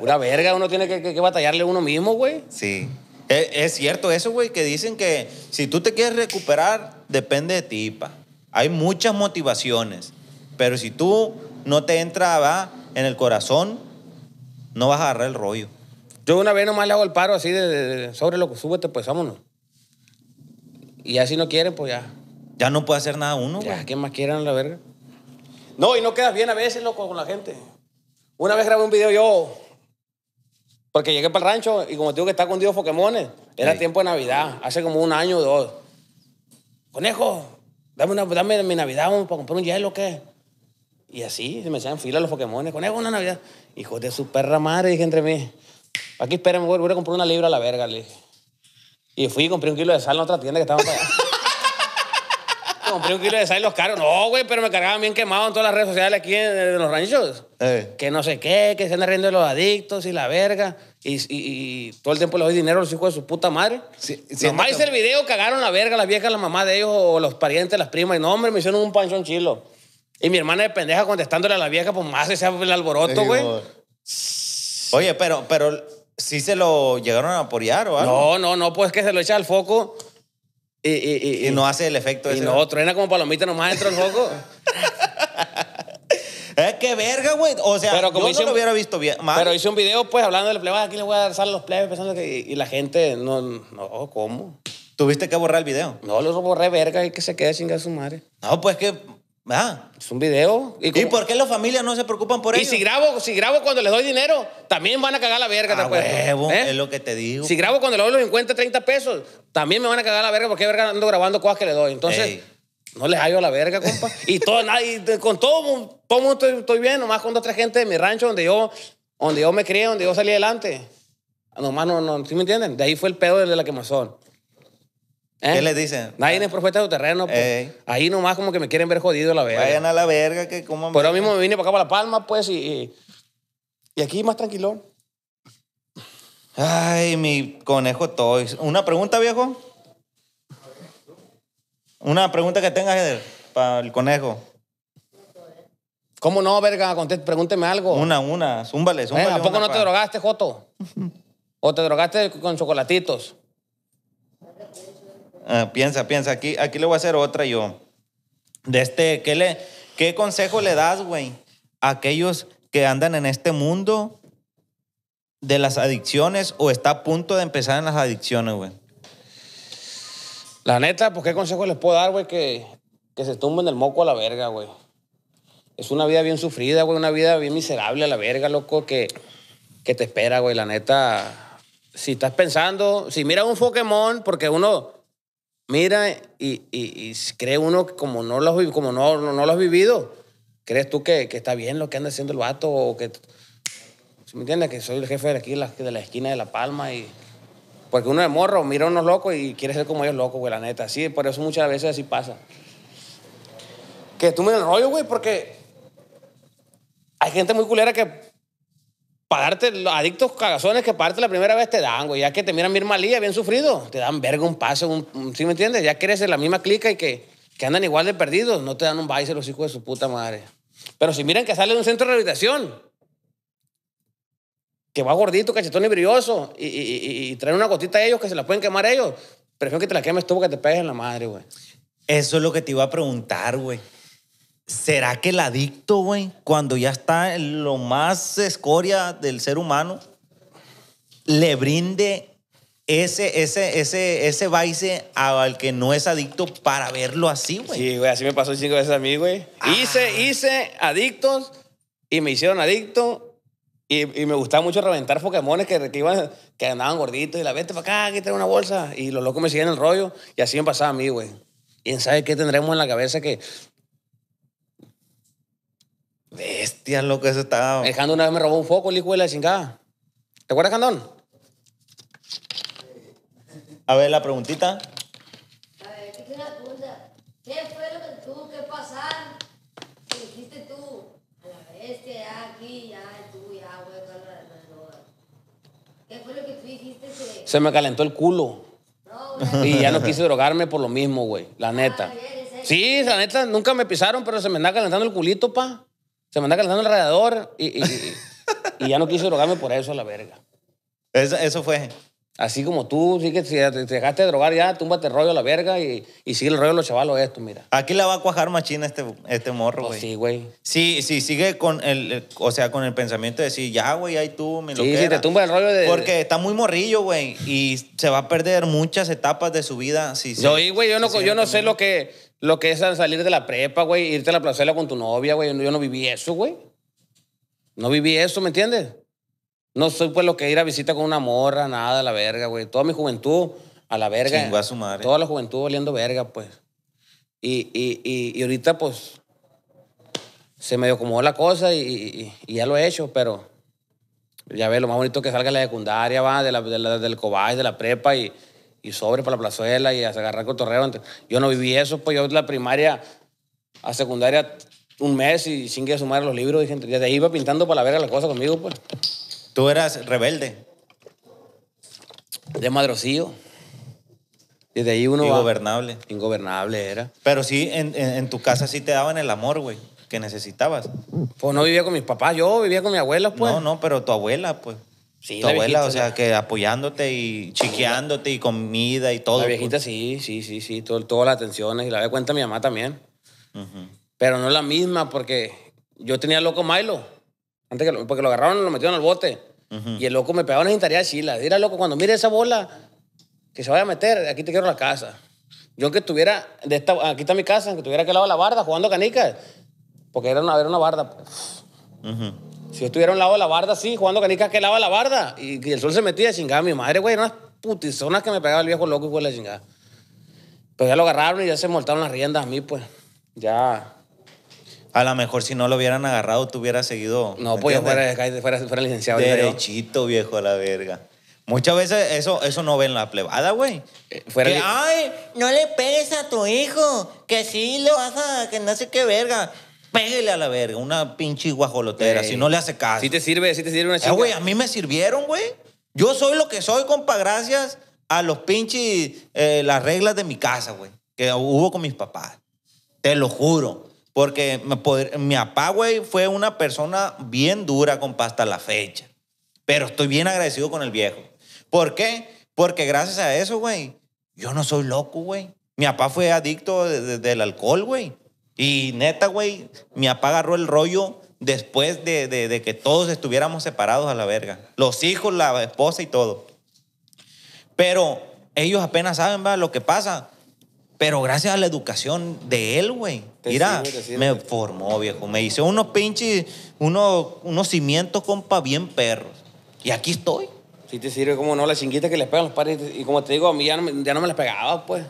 una verga, uno tiene que, que, batallarle uno mismo, güey. Sí. Es, es cierto eso, güey, que dicen que si tú te quieres recuperar, depende de ti, pa. Hay muchas motivaciones, pero si tú no te entra en el corazón, no vas a agarrar el rollo. Yo una vez nomás le hago el paro así de, sobre lo que súbete, pues vámonos. Y así no quieren, pues ya. Ya no puede hacer nada uno, Ya, ¿qué más quieran la verga? No, y no quedas bien a veces, loco, con la gente. Una vez grabé un video yo, porque llegué para el rancho y como tengo que está con Dios Pokémones, era tiempo de Navidad, hace como un año o dos conejo, dame, una, mi Navidad para comprar un hielo, ¿qué? Y así se me hacían fila los Pokémon. Conejo, una Navidad. Hijo de su perra madre, dije entre mí. Aquí espérame, voy a comprar una libra a la verga, le dije. Y fui y compré un kilo de sal en otra tienda que estaba para allá. Compré un kilo de los caros. No, güey, pero me cargaban bien quemado en todas las redes sociales aquí en, los ranchos. Eh. Que no sé qué, que se andan riendo de los adictos y la verga. Y, y, todo el tiempo les doy dinero a los hijos de su puta madre. Sí, Nomás hice el video, cagaron la verga las viejas, la mamá de ellos o los parientes, las primas. Y no, hombre, me hicieron un panchón chilo. Y mi hermana de pendeja contestándole a la vieja, pues más ese el alboroto, güey. Oye, pero, pero sí se lo llegaron a apoyar o algo. No, no, no, pues que se lo echa al foco y, y, y, no hace el efecto ese. Y no, truena como palomita nomás dentro del juego. <laughs> Es eh, que verga, güey. O sea, como yo no lo hubiera visto bien. Pero hice un video, pues, hablando de los plebes. Aquí les voy a dar a los plebes pensando que... Y, la gente, no, no, ¿cómo? ¿Tuviste que borrar el video? No, lo borré, verga, y que se quede chingada su madre. No, pues que Ah. Es un video. ¿Y, por qué las familias no se preocupan por eso? Y si grabo, si grabo cuando les doy dinero, también van a cagar la verga. Ah, pues. ¿Eh? es lo que te digo. Si grabo cuando les doy los 50, 30 pesos, también me van a cagar la verga porque verga ando grabando cosas que le doy. Entonces, no les hallo la verga, compa. y con todo, todo mundo estoy, bien, nomás con otra gente de mi rancho donde yo, donde yo me crié, donde yo salí adelante. Nomás no, no, ¿sí me entienden? De ahí fue el pedo de la quemazón. ¿Eh? ¿Qué les dicen? Nadie es profeta de terreno. Pues. Ahí nomás como que me quieren ver jodido la verga. Vayan a la verga que como. Pero mismo me vine para acá para La Palma, pues, y, y, aquí más tranquilo. Ay, mi conejo Toys. ¿Una pregunta, viejo? Una pregunta que tengas, para el conejo. ¿Cómo no, verga? pregúnteme algo. Una, una. Zúmbale, zúmbale. ¿A poco no te drogaste, Joto? <laughs> ¿O te drogaste con chocolatitos? Ah, piensa, piensa, aquí, aquí le voy a hacer otra yo. De este, ¿qué, le, qué consejo le das, güey, a aquellos que andan en este mundo de las adicciones o está a punto de empezar en las adicciones, güey? La neta, pues, ¿qué consejo les puedo dar, güey? Que, que se tumben el moco a la verga, güey. Es una vida bien sufrida, güey, una vida bien miserable a la verga, loco, que, que te espera, güey. La neta, si estás pensando, si mira un Pokémon, porque uno mira, y, y, cree uno que como no lo has, como no, no, lo has vivido, crees tú que, está bien lo que anda haciendo el vato o que... ¿sí ¿Me entiendes? Que soy el jefe de aquí, de la esquina de La Palma y... Porque uno es morro mira a unos locos y quiere ser como ellos locos, güey, la neta. Sí, por eso muchas veces así pasa. Que tú me enrollo, güey, porque hay gente muy culera que darte los adictos cagazones que parte la primera vez te dan, güey. Ya que te miran bien malía, bien sufrido, te dan verga un paso, un, ¿sí me entiendes? Ya que eres la misma clica y que, que andan igual de perdidos, no te dan un baile los hijos de su puta madre. Pero si miran que sale de un centro de rehabilitación, que va gordito, cachetón y brilloso, y, y, y, traen una gotita a ellos que se la pueden quemar a ellos, prefiero que te la quemes tú porque te pegues en la madre, güey. Eso es lo que te iba a preguntar, güey. ¿Será que el adicto, güey, cuando ya está en lo más escoria del ser humano, le brinde ese, ese, ese, ese vice al que no es adicto para verlo así, güey? Sí, güey, así me pasó cinco veces a mí, güey. Ah. Hice, hice adictos y me hicieron adicto y, me gustaba mucho reventar Pokémones que, iban, que andaban gorditos y la vete para acá, que trae una bolsa. Y los locos me siguen el rollo. Y así me pasaba a mí, güey. ¿Quién sabe qué tendremos en la cabeza que Bestia, loco, eso estaba. El Jandón una vez me robó un foco, el hijo de la chingada. ¿Te acuerdas, Jandón? A ver, la preguntita. A ver, ¿qué es la pregunta? ¿Qué fue lo que tú que pasar? ¿Qué dijiste tú? A la bestia, ya aquí, ya tú, ya, güey, ¿Qué fue lo que tú dijiste? Se me calentó el culo. No, y ya no quise drogarme por lo mismo, güey, la ah, neta. sí, la neta, nunca me pisaron, pero se me anda calentando el culito, pa. Se me anda calentando el radiador y, ya no quiso drogarme por eso a la verga. Eso, fue. Así como tú, si te dejaste de drogar ya, túmbate el rollo a la verga y, sigue el rollo de los chavalos esto, mira. Aquí la va a cuajar machina este, este morro, pues güey. sí, güey. Sí, sí, sigue con el, o sea, con el pensamiento de decir, ya, güey, ahí tú, me lo Sí, si te el rollo de... Porque está muy morrillo, güey, y se va a perder muchas etapas de su vida. Sí, Yo, güey, no, yo no sé lo que, lo que es salir de la prepa, güey, irte a la plaza con tu novia, güey. Yo no viví eso, güey. No viví eso, ¿me entiendes? No soy pues lo que ir a visita con una morra, nada, a la verga, güey. Toda mi juventud a la verga. va a su madre. Toda la juventud oliendo verga, pues. Y, y, y, ahorita, pues, se me acomodó la cosa y, ya lo he hecho, pero ya ves, lo más bonito que salga de la secundaria, va, de la, del cobay de la prepa y y sobre para la plazuela y a agarrar cotorreo. Yo no viví eso, pues yo de la primaria a secundaria un mes y sin que sumar los libros. Y gente, desde ahí iba pintando para ver las cosas conmigo, pues. ¿Tú eras rebelde? De madrocillo. de ahí uno Ingobernable. ingobernable era. Pero sí, en, tu casa sí te daban el amor, güey que necesitabas. Pues no vivía con mis papás, yo vivía con mi abuela, pues. No, no, pero tu abuela, pues. Sí, la abuela, o sea, que apoyándote y chiqueándote y comida y todo. La viejita, sí, sí, sí, sí, todo, todas las atenciones. Y la vez cuenta mi mamá también. Pero no la misma, porque yo tenía loco Milo. Antes que porque lo agarraron y lo metieron al bote. Y el loco me pegaba una cintaría de chila. Dile loco, cuando mire esa bola que se vaya a meter, aquí te quiero la casa. Yo aunque estuviera, de esta, aquí está mi casa, que estuviera que lado la barda jugando canicas, porque era una, era una barda. Pues. Si yo estuviera a un lado de la barda, sí, jugando canicas que lava la barda. Y, el sol se metía, chingada, mi madre, güey, unas putizonas que me pegaba el viejo loco y fue la chingada. Pero ya lo agarraron y ya se montaron las riendas a mí, pues. Ya. A lo mejor si no lo hubieran agarrado, tú hubieras seguido. No, pues yo fuera, fuera, licenciado. Derechito, viejo, a la verga. Muchas veces eso, eso no ven la plebada, güey. Eh, ay, no le pesa a tu hijo, que sí lo vas a, que no sé qué verga pégale a la verga, una pinche guajolotera, si no le hace caso. Si te sirve, si te sirve una eh, chica. güey, a mí me sirvieron, güey. Yo soy lo que soy, compa, gracias a los pinches, eh, las reglas de mi casa, güey, que hubo con mis papás. Te lo juro. Porque mi papá, güey, fue una persona bien dura, compa, hasta la fecha. Pero estoy bien agradecido con el viejo. ¿Por qué? Porque gracias a eso, güey, yo no soy loco, güey. Mi papá fue adicto del alcohol, güey. Y neta, güey, mi papá agarró el rollo después de, que todos estuviéramos separados a la verga. Los hijos, la esposa y todo. Pero ellos apenas saben lo que pasa. Pero gracias a la educación de él, güey. Mira, me formó, viejo. Me hizo unos pinches, unos, unos cimientos, compa, bien perros. Y aquí estoy. Si te sirve, como no, la chinguita que les pegan los padres. Y como te digo, a mí ya no, me las pegaba, pues.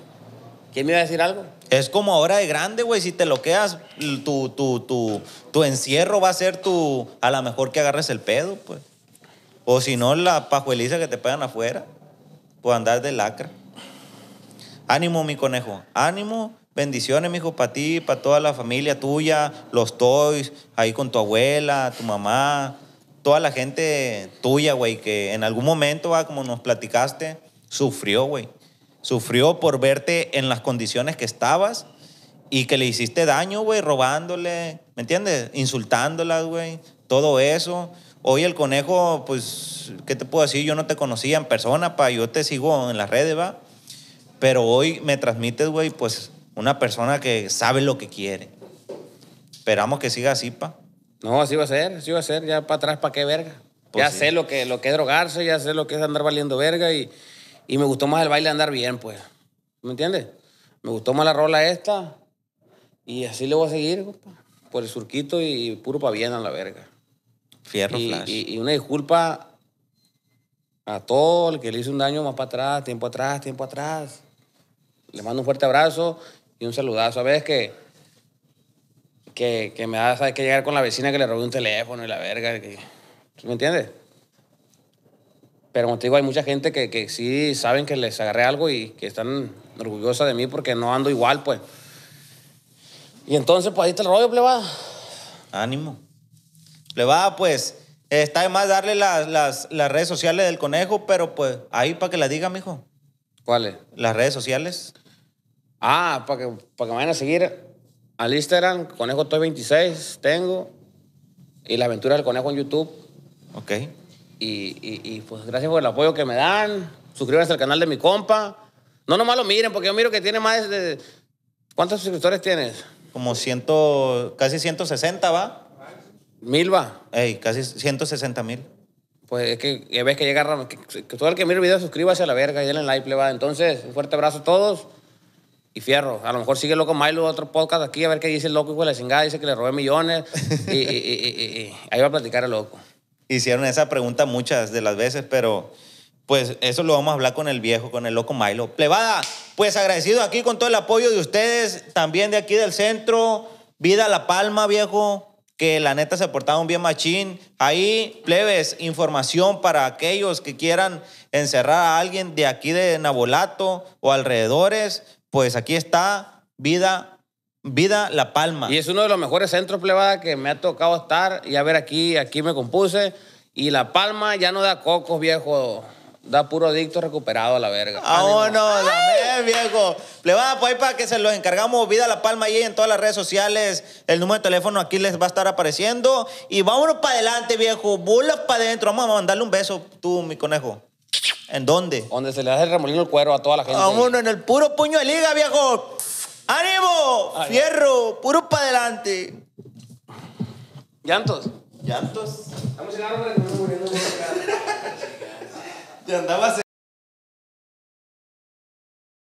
¿Quién me iba a decir algo? Es como ahora de grande, güey. Si te lo quedas, tu, tu, encierro va a ser tu. A lo mejor que agarres el pedo, pues. O si no, la pajueliza que te pegan afuera. Pues andar de lacra. Ánimo, mi conejo. Ánimo. Bendiciones, mijo, para ti, para toda la familia tuya, los toys, ahí con tu abuela, tu mamá, toda la gente tuya, güey, que en algún momento, va, como nos platicaste, sufrió, güey. Sufrió por verte en las condiciones que estabas y que le hiciste daño, güey, robándole, ¿me entiendes? Insultándola, güey, todo eso. Hoy el conejo, pues, ¿qué te puedo decir? Yo no te conocía en persona, pa, yo te sigo en las redes, va. Pero hoy me transmites, güey, pues, una persona que sabe lo que quiere. Esperamos que siga así, pa. No, así va a ser, así va a ser, ya para atrás, pa qué verga? Pues ya sé lo que, lo que es drogarse, ya sé lo que es andar valiendo verga y y me gustó más el baile andar bien, pues. ¿Me entiendes? Me gustó más la rola esta. Y así le voy a seguir, Por el surquito y puro pa' bien a la verga. Fierro y, flash. Y, una disculpa a todo el que le hice un daño más para atrás, tiempo atrás, tiempo atrás. Le mando un fuerte abrazo y un saludazo. A veces que, que, me da, ¿sabes? Que llegar con la vecina que le robé un teléfono y la verga. Que, ¿Me entiendes? Pero como te digo, hay mucha gente que, sí saben que les agarré algo y que están orgullosa de mí porque no ando igual, pues. Y entonces, pues ahí está el rollo, pleba. Ánimo. va pues, está de más darle las, redes sociales del conejo, pero pues ahí para que la diga, mijo. ¿Cuáles? Las redes sociales. Ah, para que, vayan a seguir al Instagram, Conejo 26, tengo. Y la aventura del conejo en YouTube. Ok. Y, pues gracias por el apoyo que me dan. Suscríbanse al canal de mi compa. No nomás lo miren, porque yo miro que tiene más de... ¿Cuántos suscriptores tienes? Como ciento, casi 160, ¿va? Mil va. Ey, casi 160 mil. Pues es que ves que llega... todo el que mire el video suscríbase a la verga y denle like, va. Entonces, un fuerte abrazo a todos. Y fierro, a lo mejor sigue loco Milo otro podcast aquí a ver qué dice el loco, hijo de la chingada, dice que le robé millones. <laughs> y ahí va a platicar el loco hicieron esa pregunta muchas de las veces, pero pues eso lo vamos a hablar con el viejo, con el loco Milo. Plebada, pues agradecido aquí con todo el apoyo de ustedes, también de aquí del centro. Vida La Palma, viejo, que la neta se un bien machín. Ahí, plebes, información para aquellos que quieran encerrar a alguien de aquí de Nabolato o alrededores, pues aquí está Vida Vida La Palma. Y es uno de los mejores centros plebada que me ha tocado estar. Y a ver, aquí, aquí me compuse. Y La Palma ya no da cocos, viejo. Da puro adicto recuperado a la verga. Ah, no, dame, viejo. Plebada, pues ahí para que se los encargamos. Vida La Palma ahí en todas las redes sociales. El número de teléfono aquí les va a estar apareciendo. Y vámonos para adelante, viejo. Bullas para adentro. Vamos a mandarle un beso, tú, mi conejo. ¿En dónde? Donde se le hace el remolino el cuero a toda la gente. Vámonos, en el puro puño de liga, viejo. ¡Ánimo! ¡Fierro! ¡Puro para adelante! ¿Llantos? ¿Llantos? Estamos en árbol, estamos muriendo. Te andabas